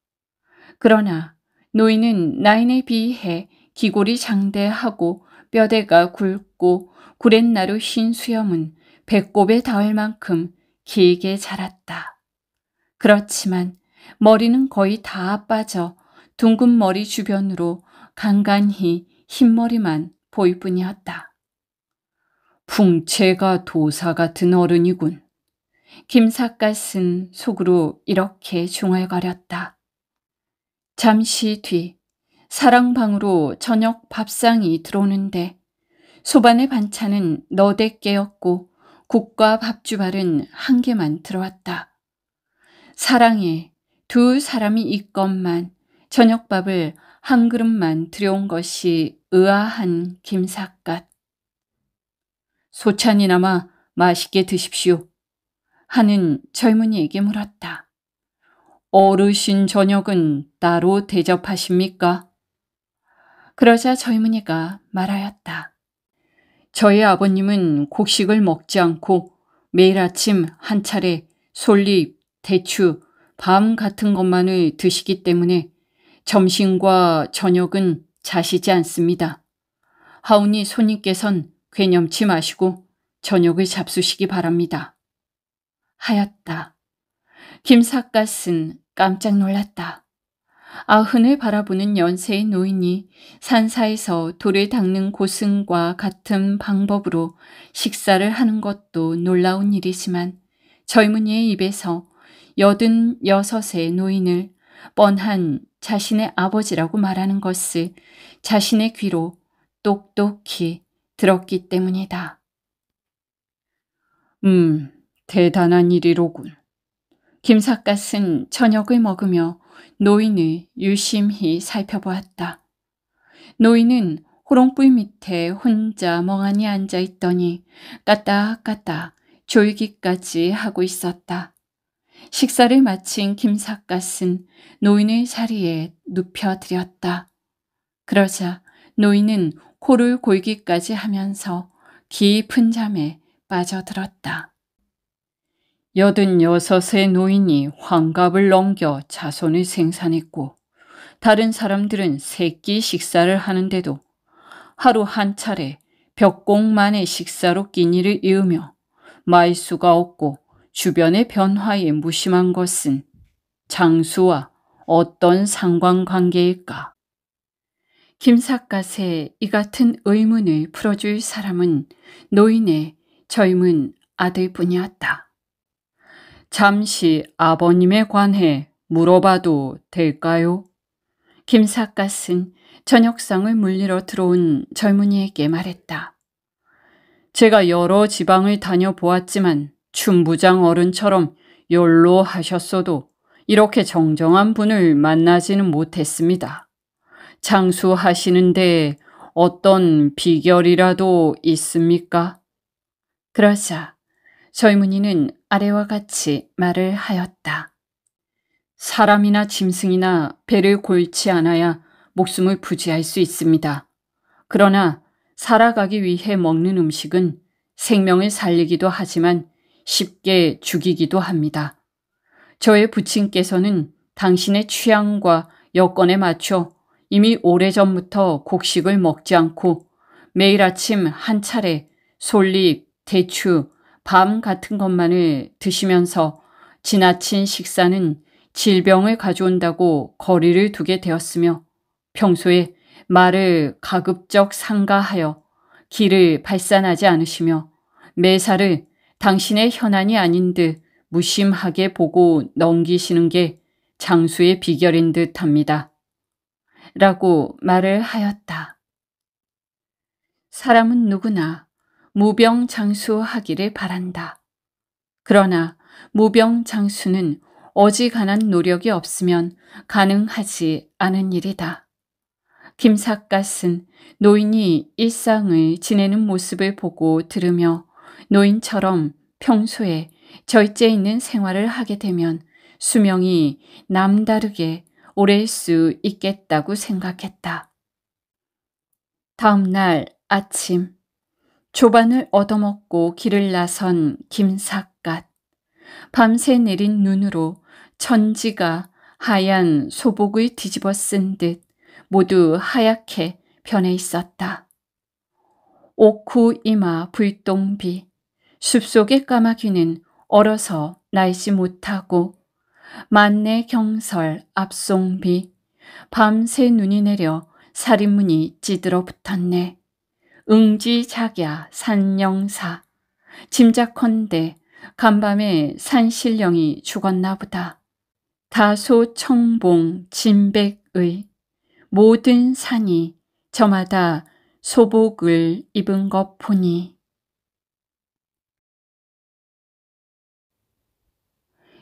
그러나 노인은 나인에 비해 기골이 장대하고 뼈대가 굵고 구렛나루 흰 수염은 배꼽에 닿을 만큼 길게 자랐다. 그렇지만 머리는 거의 다 빠져 둥근 머리 주변으로 간간히 흰머리만 보일 뿐이었다. 풍채가 도사 같은 어른이군. 김삿갓은 속으로 이렇게 중얼거렸다. 잠시 뒤 사랑방으로 저녁 밥상이 들어오는데 소반의 반찬은 너댓 개였고 국과 밥주발은 한 개만 들어왔다. 사랑에 두 사람이 있건만 저녁밥을 한 그릇만 들여온 것이 의아한 김삿갓. 소찬이나마 맛있게 드십시오. 하는 젊은이에게 물었다. 어르신 저녁은 따로 대접하십니까? 그러자 젊은이가 말하였다. 저희 아버님은 곡식을 먹지 않고 매일 아침 한 차례 솔잎, 대추, 밤 같은 것만을 드시기 때문에 점심과 저녁은 자시지 않습니다. 하오니 손님께선 괴념치 마시고 저녁을 잡수시기 바랍니다. 하였다. 김삿갓은 깜짝 놀랐다. 아흔을 바라보는 연세의 노인이 산사에서 돌을 닦는 고승과 같은 방법으로 식사를 하는 것도 놀라운 일이지만 젊은이의 입에서 여든 여섯의 노인을 뻔한 자신의 아버지라고 말하는 것을 자신의 귀로 똑똑히 들었기 때문이다. 음, 대단한 일이로군. 김삿갓은 저녁을 먹으며 노인을 유심히 살펴보았다. 노인은 호롱불 밑에 혼자 멍하니 앉아 있더니 까딱까딱 졸기까지 하고 있었다. 식사를 마친 김삿갓은 노인의 자리에 눕혀드렸다. 그러자 노인은 코를 골기까지 하면서 깊은 잠에 빠져들었다. 86세 노인이 환갑을 넘겨 자손을 생산했고 다른 사람들은 새끼 식사를 하는데도 하루 한 차례 벽공만의 식사로 끼니를 이으며 말수가 없고 주변의 변화에 무심한 것은 장수와 어떤 상관관계일까? 김삿갓의 이 같은 의문을 풀어줄 사람은 노인의 젊은 아들뿐이었다. 잠시 아버님에 관해 물어봐도 될까요? 김사갓은 저녁상을 물리러 들어온 젊은이에게 말했다. 제가 여러 지방을 다녀보았지만 춘부장 어른처럼 열로 하셨어도 이렇게 정정한 분을 만나지는 못했습니다. 장수하시는데 어떤 비결이라도 있습니까? 그러자 젊은이는 아래와 같이 말을 하였다. 사람이나 짐승이나 배를 골치 않아야 목숨을 부지할 수 있습니다. 그러나 살아가기 위해 먹는 음식은 생명을 살리기도 하지만 쉽게 죽이기도 합니다. 저의 부친께서는 당신의 취향과 여건에 맞춰 이미 오래전부터 곡식을 먹지 않고 매일 아침 한 차례 솔잎, 대추, 밤 같은 것만을 드시면서 지나친 식사는 질병을 가져온다고 거리를 두게 되었으며 평소에 말을 가급적 상가하여 길을 발산하지 않으시며 매사를 당신의 현안이 아닌 듯 무심하게 보고 넘기시는 게 장수의 비결인 듯 합니다. 라고 말을 하였다. 사람은 누구나 무병장수하기를 바란다. 그러나 무병장수는 어지간한 노력이 없으면 가능하지 않은 일이다. 김삿갓은 노인이 일상을 지내는 모습을 보고 들으며 노인처럼 평소에 절제 있는 생활을 하게 되면 수명이 남다르게 오래일 수 있겠다고 생각했다. 다음날 아침 조반을 얻어먹고 길을 나선 김삿갓. 밤새 내린 눈으로 천지가 하얀 소복을 뒤집어 쓴 듯 모두 하얗게 변해 있었다. 옥후 이마 불똥비, 숲속의 까마귀는 얼어서 날지 못하고 만내 경설 압송비, 밤새 눈이 내려 살인문이 찌들어 붙었네. 응지작야 산영사 짐작컨대 간밤에 산신령이 죽었나 보다. 다소 청봉 진백의 모든 산이 저마다 소복을 입은 것 보니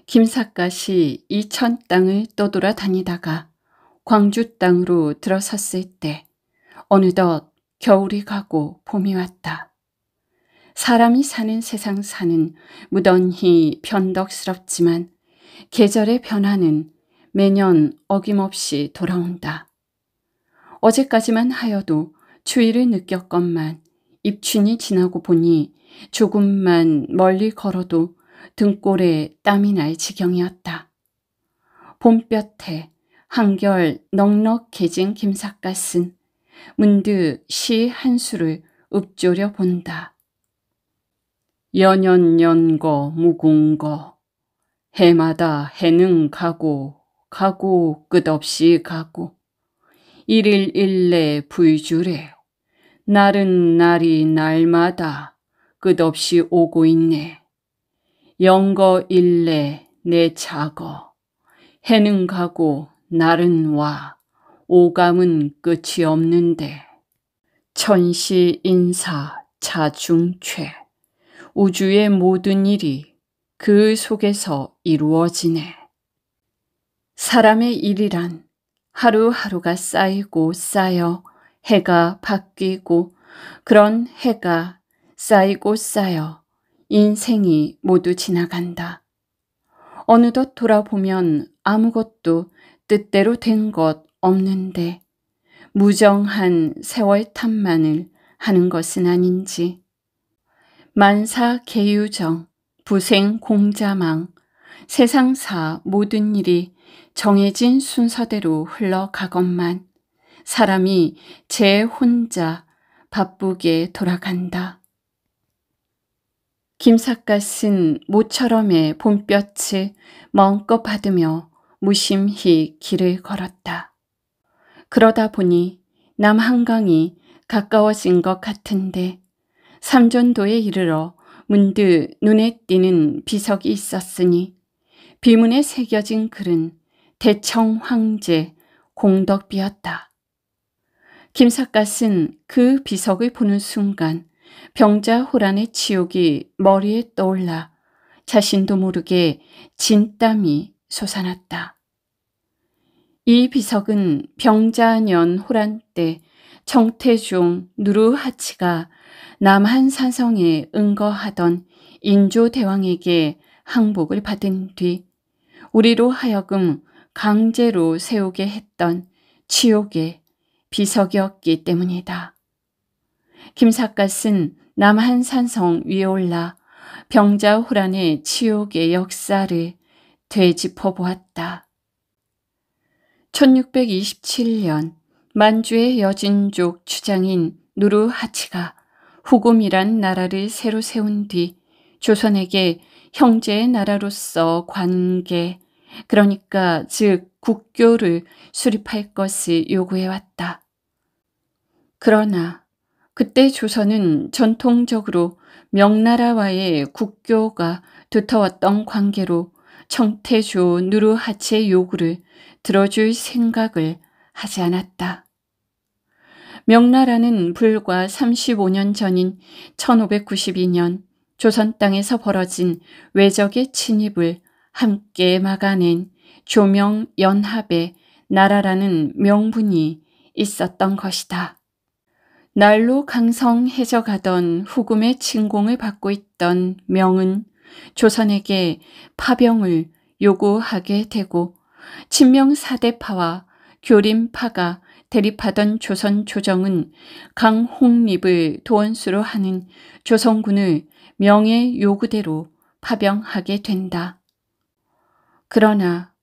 김삿갓이 이천 땅을 떠돌아 다니다가 광주 땅으로 들어섰을 때 어느덧 겨울이 가고 봄이 왔다. 사람이 사는 세상 사는 무던히 변덕스럽지만 계절의 변화는 매년 어김없이 돌아온다. 어제까지만 하여도 추위를 느꼈건만 입춘이 지나고 보니 조금만 멀리 걸어도 등골에 땀이 날 지경이었다. 봄볕에 한결 넉넉해진 김삿갓은 문득 시 한 수를 읊조려 본다. 연연연거 무궁거 해마다 해는 가고 가고 끝없이 가고 일일일래 불주래 날은 날이 날마다 끝없이 오고 있네 영거일래 내 작어 해는 가고 날은 와 오감은 끝이 없는데 천시 인사 자중최 우주의 모든 일이 그 속에서 이루어지네. 사람의 일이란 하루하루가 쌓이고 쌓여 해가 바뀌고 그런 해가 쌓이고 쌓여 인생이 모두 지나간다. 어느덧 돌아보면 아무것도 뜻대로 된것 없는데 무정한 세월 탓만을 하는 것은 아닌지 만사 개유정 부생 공자망 세상사 모든 일이 정해진 순서대로 흘러가건만 사람이 제 혼자 바쁘게 돌아간다. 김삿갓은 모처럼의 봄볕을 멍껏 받으며 무심히 길을 걸었다. 그러다 보니 남한강이 가까워진 것 같은데 삼전도에 이르러 문득 눈에 띄는 비석이 있었으니 비문에 새겨진 글은 대청 황제 공덕비였다. 김삿갓은 그 비석을 보는 순간 병자 호란의 치욕이 머리에 떠올라 자신도 모르게 진땀이 솟아났다. 이 비석은 병자년 호란 때 정태중 누르하치가 남한 산성에 응거하던 인조대왕에게 항복을 받은 뒤 우리로 하여금 강제로 세우게 했던 치욕의 비석이었기 때문이다. 김삿갓은 남한 산성 위에 올라 병자호란의 치욕의 역사를 되짚어 보았다. 1627년 만주의 여진족 주장인 누르하치가 후곰이란 나라를 새로 세운 뒤 조선에게 형제의 나라로서 관계, 그러니까 즉 국교를 수립할 것을 요구해왔다. 그러나 그때 조선은 전통적으로 명나라와의 국교가 두터웠던 관계로 청태조 누르하치의 요구를 들어줄 생각을 하지 않았다. 명나라는 불과 35년 전인 1592년 조선 땅에서 벌어진 외적의 침입을 함께 막아낸 조명 연합의 나라라는 명분이 있었던 것이다. 날로 강성해져가던 후금의 침공을 받고 있던 명은 조선에게 파병을 요구하게 되고 친명 사대파와 교림파가 대립하던 조선 조정은 강홍립을 도원수로 하는 조선군을 명예 요구대로 파병하게 된다. 그러나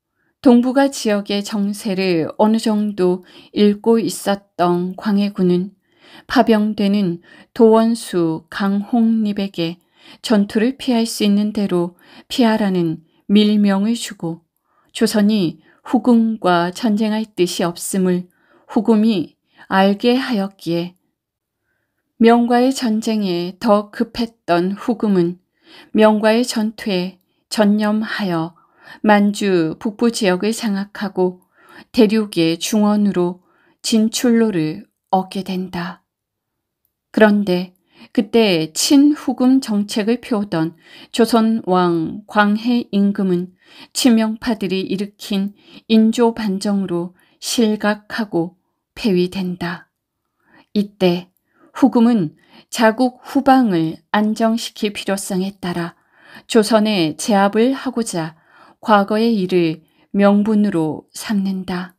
동북아 지역의 정세를 어느 정도 읽고 있었던 광해군은 파병되는 도원수 강홍립에게 전투를 피할 수 있는 대로 피하라는 밀명을 주고 조선이 후금과 전쟁할 뜻이 없음을 후금이 알게 하였기에 명과의 전쟁에 더 급했던 후금은 명과의 전투에 전념하여 만주 북부 지역을 장악하고 대륙의 중원으로 진출로를 얻게 된다. 그런데 그때 친후금 정책을 펴오던 조선왕 광해 임금은 치명파들이 일으킨 인조 반정으로 실각하고 폐위된다. 이때 후금은 자국 후방을 안정시킬 필요성에 따라 조선에 제압을 하고자 과거의 일을 명분으로 삼는다.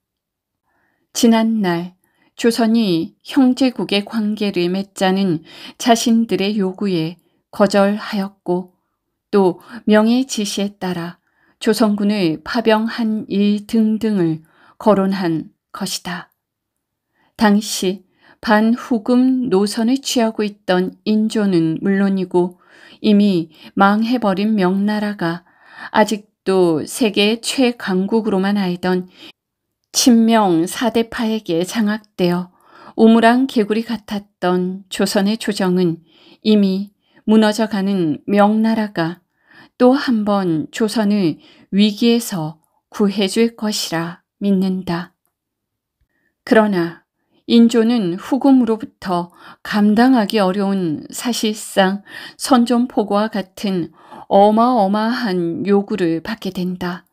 지난날 조선이 형제국의 관계를 맺자는 자신들의 요구에 거절하였고 또 명의 지시에 따라 조선군의 파병한 일 등등을 거론한 것이다. 당시 반후금 노선을 취하고 있던 인조는 물론이고 이미 망해버린 명나라가 아직도 세계 최강국으로만 알던 친명 사대파에게 장악되어 우물랑 개구리 같았던 조선의 조정은 이미 무너져가는 명나라가 또한번 조선을 위기에서 구해줄 것이라 믿는다. 그러나 인조는 후금으로부터 감당하기 어려운 사실상 선전포고와 같은 어마어마한 요구를 받게 된다.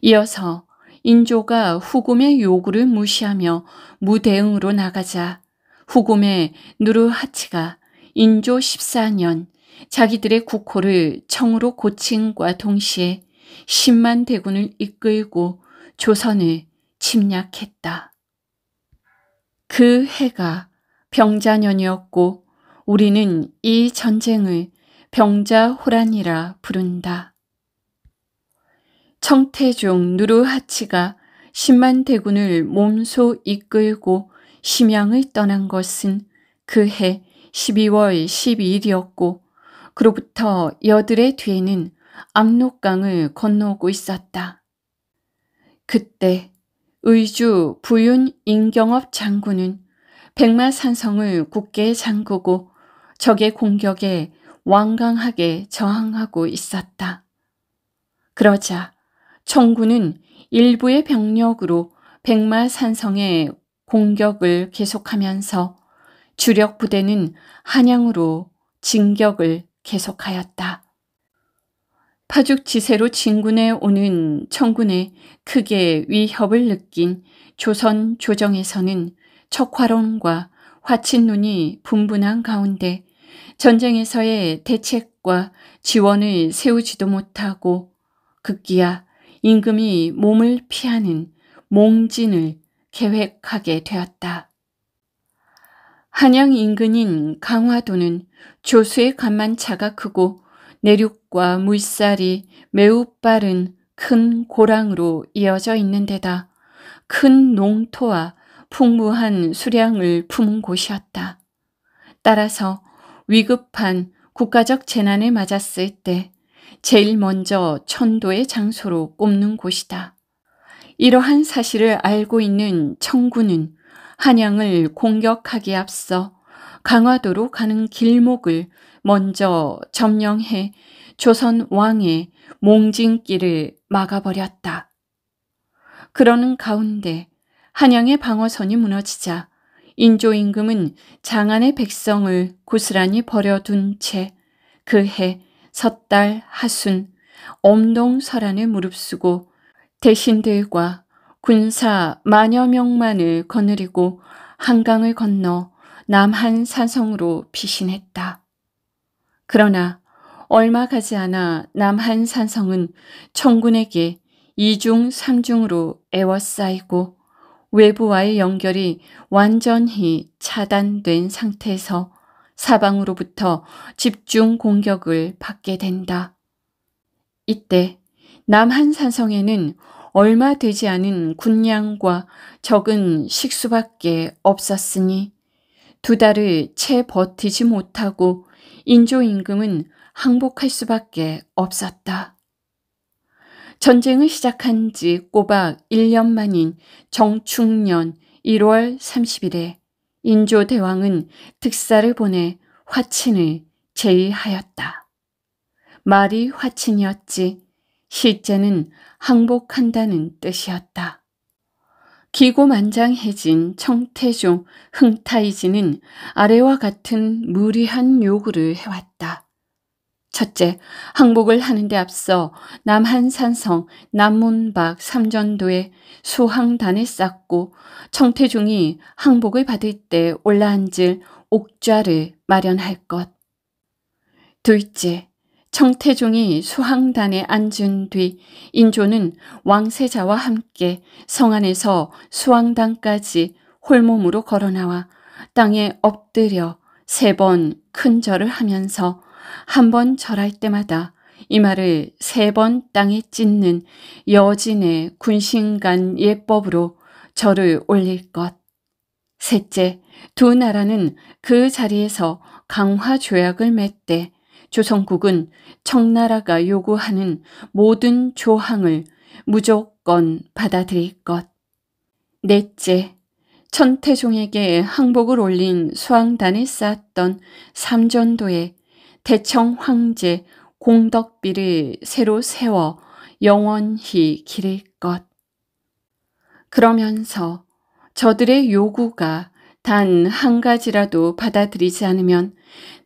이어서 인조가 후금의 요구를 무시하며 무대응으로 나가자 후금의 누르하치가 인조 14년 자기들의 국호를 청으로 고침과 동시에 10만 대군을 이끌고 조선을 침략했다. 그 해가 병자년이었고 우리는 이 전쟁을 병자호란이라 부른다. 청태종 누르하치가 10만 대군을 몸소 이끌고 심양을 떠난 것은 그 해 12월 12일이었고 그로부터 여드레 뒤에는 압록강을 건너오고 있었다. 그때 의주 부윤 임경업 장군은 백마산성을 굳게 잠그고 적의 공격에 완강하게 저항하고 있었다. 그러자 청군은 일부의 병력으로 백마산성의 공격을 계속하면서 주력 부대는 한양으로 진격을 계속하였다. 파죽지세로 진군해 오는 청군에 크게 위협을 느낀 조선 조정에서는 척화론과 화친눈이 분분한 가운데 전쟁에서의 대책과 지원을 세우지도 못하고 극기야 임금이 몸을 피하는 몽진을 계획하게 되었다. 한양 인근인 강화도는 조수의 간만차가 크고 내륙과 물살이 매우 빠른 큰 고랑으로 이어져 있는 데다 큰 농토와 풍부한 수량을 품은 곳이었다. 따라서 위급한 국가적 재난을 맞았을 때 제일 먼저 천도의 장소로 꼽는 곳이다. 이러한 사실을 알고 있는 청군은 한양을 공격하기 앞서 강화도로 가는 길목을 먼저 점령해 조선 왕의 몽진길을 막아버렸다. 그러는 가운데 한양의 방어선이 무너지자 인조임금은 장안의 백성을 고스란히 버려둔 채 그해 섣달 하순 엄동설안을 무릅쓰고 대신들과 군사 만여 명만을 거느리고 한강을 건너 남한 산성으로 피신했다. 그러나 얼마 가지 않아 남한 산성은 청군에게 이중삼중으로 애워싸이고 외부와의 연결이 완전히 차단된 상태에서 사방으로부터 집중 공격을 받게 된다. 이때 남한산성에는 얼마 되지 않은 군량과 적은 식수밖에 없었으니 두 달을 채 버티지 못하고 인조임금은 항복할 수밖에 없었다. 전쟁을 시작한 지 꼬박 1년 만인 정충년 1월 30일에 인조대왕은 특사를 보내 화친을 제의하였다. 말이 화친이었지 실제는 항복한다는 뜻이었다. 기고만장해진 청태종 흥타이지는 아래와 같은 무리한 요구를 해왔다. 첫째, 항복을 하는데 앞서 남한산성 남문박 삼전도에 수항단을 쌓고 청태종이 항복을 받을 때 올라앉을 옥좌를 마련할 것. 둘째, 청태종이 수항단에 앉은 뒤 인조는 왕세자와 함께 성 안에서 수항단까지 홀몸으로 걸어나와 땅에 엎드려 세 번 큰 절을 하면서 한 번 절할 때마다 이 말을 세 번 땅에 찢는 여진의 군신간 예법으로 절을 올릴 것. 셋째, 두 나라는 그 자리에서 강화 조약을 맺되 조선국은 청나라가 요구하는 모든 조항을 무조건 받아들일 것. 넷째, 천태종에게 항복을 올린 수왕단에 쌓았던 삼전도에 대청 황제 공덕비를 새로 세워 영원히 기릴 것. 그러면서 저들의 요구가 단 한 가지라도 받아들이지 않으면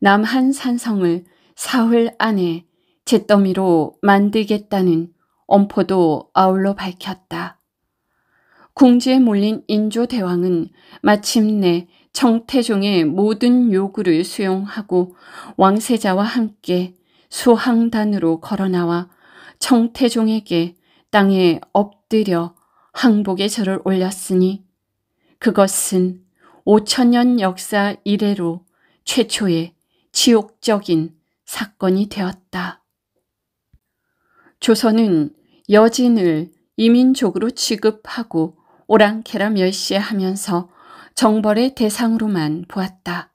남한 산성을 사흘 안에 잿더미로 만들겠다는 엄포도 아울러 밝혔다. 궁지에 몰린 인조대왕은 마침내 정태종의 모든 요구를 수용하고 왕세자와 함께 수항단으로 걸어나와 정태종에게 땅에 엎드려 항복의 절을 올렸으니 그것은 5천년 역사 이래로 최초의 지옥적인 사건이 되었다. 조선은 여진을 이민족으로 취급하고 오랑캐람열시하면서 정벌의 대상으로만 보았다.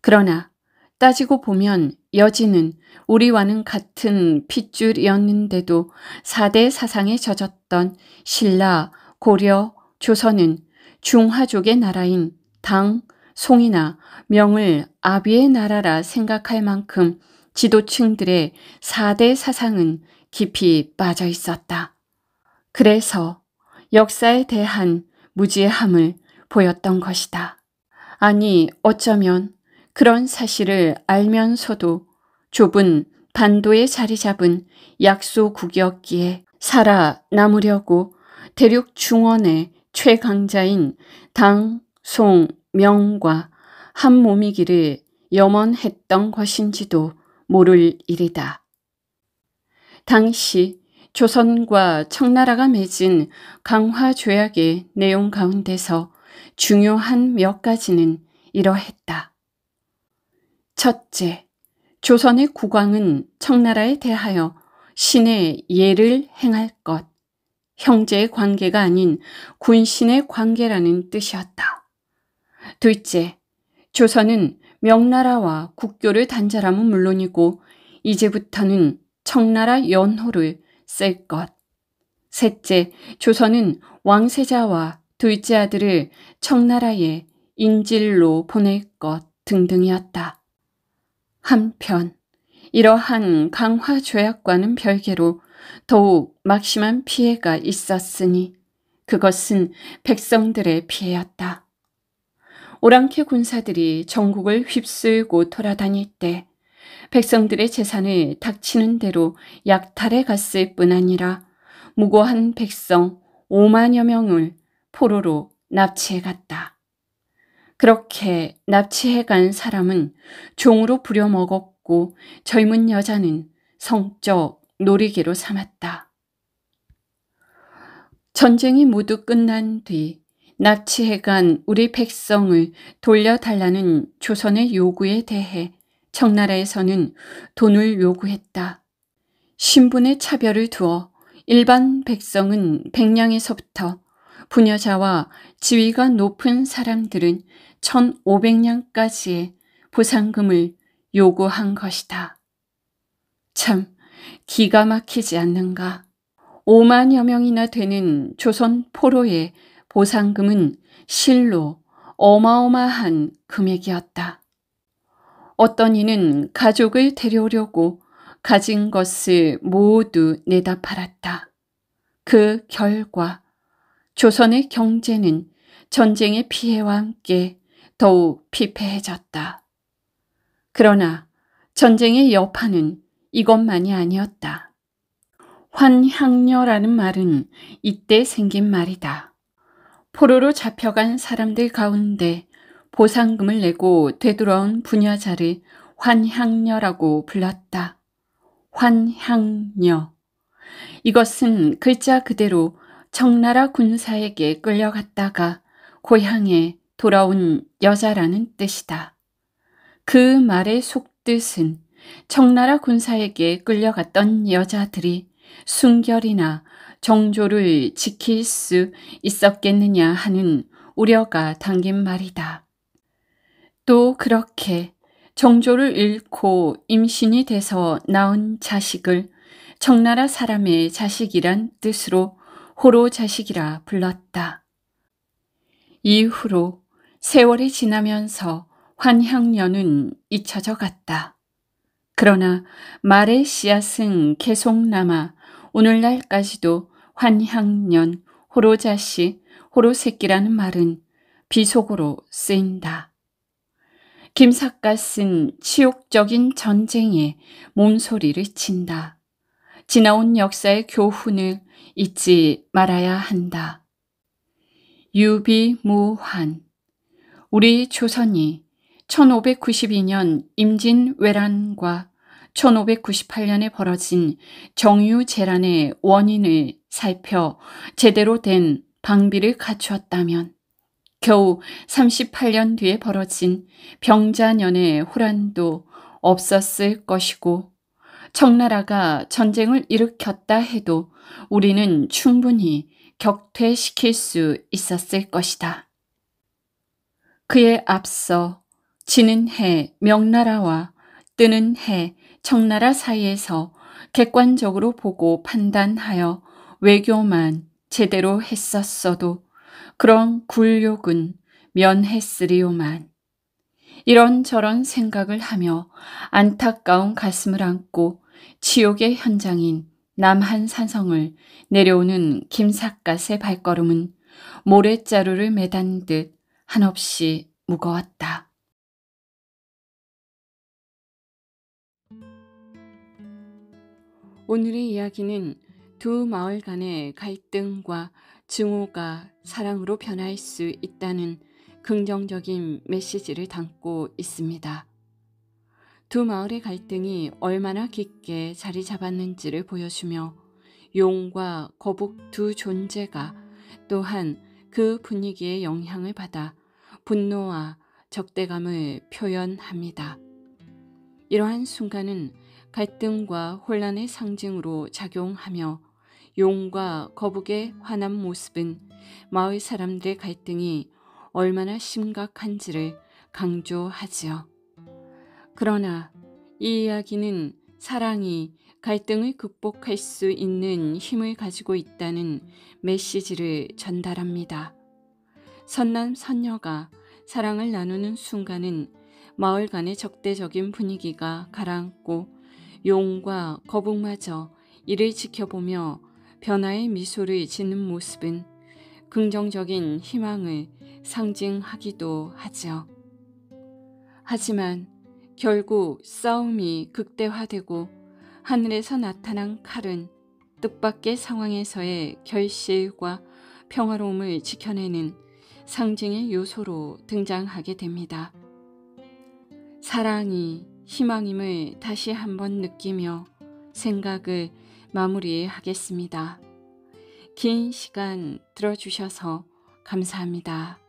그러나 따지고 보면 여진은 우리와는 같은 핏줄이었는데도 4대 사상에 젖었던 신라, 고려, 조선은 중화족의 나라인 당, 송이나 명을 아비의 나라라 생각할 만큼 지도층들의 4대 사상은 깊이 빠져 있었다. 그래서 역사에 대한 무지함을 보였던 것이다. 아니 어쩌면 그런 사실을 알면서도 좁은 반도에 자리 잡은 약소국이었기에 살아남으려고 대륙 중원의 최강자인 당, 송, 명과 한 몸이기를 염원했던 것인지도 모를 일이다. 당시 조선과 청나라가 맺은 강화조약의 내용 가운데서 중요한 몇 가지는 이러했다. 첫째, 조선의 국왕은 청나라에 대하여 신의 예를 행할 것, 형제의 관계가 아닌 군신의 관계라는 뜻이었다. 둘째, 조선은 명나라와 국교를 단절함은 물론이고 이제부터는 청나라 연호를 쓸 것. 셋째, 조선은 왕세자와 둘째 아들을 청나라에 인질로 보낼 것 등등이었다. 한편 이러한 강화 조약과는 별개로 더욱 막심한 피해가 있었으니 그것은 백성들의 피해였다. 오랑캐 군사들이 전국을 휩쓸고 돌아다닐 때 백성들의 재산을 닥치는 대로 약탈해 갔을 뿐 아니라 무고한 백성 5만여 명을 포로로 납치해 갔다. 그렇게 납치해 간 사람은 종으로 부려먹었고 젊은 여자는 성적 놀이기로 삼았다. 전쟁이 모두 끝난 뒤 납치해간 우리 백성을 돌려달라는 조선의 요구에 대해 청나라에서는 돈을 요구했다. 신분의 차별을 두어 일반 백성은 백량에서부터 부녀자와 지위가 높은 사람들은 1500량까지의 보상금을 요구한 것이다. 참 기가 막히지 않는가. 5만여 명이나 되는 조선 포로의 보상금은 실로 어마어마한 금액이었다. 어떤 이는 가족을 데려오려고 가진 것을 모두 내다 팔았다. 그 결과 조선의 경제는 전쟁의 피해와 함께 더욱 피폐해졌다. 그러나 전쟁의 여파는 이것만이 아니었다. 환향녀라는 말은 이때 생긴 말이다. 포로로 잡혀간 사람들 가운데 보상금을 내고 되돌아온 분야자를 환향녀라고 불렀다. 환향녀. 이것은 글자 그대로 청나라 군사에게 끌려갔다가 고향에 돌아온 여자라는 뜻이다. 그 말의 속뜻은 청나라 군사에게 끌려갔던 여자들이 순결이나 정조를 지킬 수 있었겠느냐 하는 우려가 담긴 말이다. 또 그렇게 정조를 잃고 임신이 돼서 낳은 자식을 청나라 사람의 자식이란 뜻으로 호로 자식이라 불렀다. 이후로 세월이 지나면서 환향년은 잊혀져 갔다. 그러나 말의 씨앗은 계속 남아 오늘날까지도 환향년, 호로자씨, 호로새끼라는 말은 비속어로 쓰인다. 김삿갓은 치욕적인 전쟁에 몸소리를 친다. 지나온 역사의 교훈을 잊지 말아야 한다. 유비무환 우리 조선이 1592년 임진왜란과 1598년에 벌어진 정유재란의 원인을 살펴 제대로 된 방비를 갖추었다면 겨우 38년 뒤에 벌어진 병자년의 호란도 없었을 것이고 청나라가 전쟁을 일으켰다 해도 우리는 충분히 격퇴시킬 수 있었을 것이다. 그에 앞서 지는 해 명나라와 뜨는 해 청나라 사이에서 객관적으로 보고 판단하여 외교만 제대로 했었어도 그런 굴욕은 면했으리오만. 이런저런 생각을 하며 안타까운 가슴을 안고 지옥의 현장인 남한 산성을 내려오는 김삿갓의 발걸음은 모래자루를 매단 듯 한없이 무거웠다. 오늘의 이야기는 두 마을 간의 갈등과 증오가 사랑으로 변할 수 있다는 긍정적인 메시지를 담고 있습니다. 두 마을의 갈등이 얼마나 깊게 자리 잡았는지를 보여주며 용과 거북 두 존재가 또한 그 분위기에 영향을 받아 분노와 적대감을 표현합니다. 이러한 순간은 갈등과 혼란의 상징으로 작용하며 용과 거북의 화난 모습은 마을 사람들의 갈등이 얼마나 심각한지를 강조하지요. 그러나 이 이야기는 사랑이 갈등을 극복할 수 있는 힘을 가지고 있다는 메시지를 전달합니다. 선남 선녀가 사랑을 나누는 순간은 마을 간의 적대적인 분위기가 가라앉고 용과 거북마저 이를 지켜보며 변화의 미소를 짓는 모습은 긍정적인 희망을 상징하기도 하죠. 하지만 결국 싸움이 극대화되고 하늘에서 나타난 칼은 뜻밖의 상황에서의 결실과 평화로움을 지켜내는 상징의 요소로 등장하게 됩니다. 사랑이 희망임을 다시 한번 느끼며 생각을 마무리하겠습니다. 긴 시간 들어주셔서 감사합니다.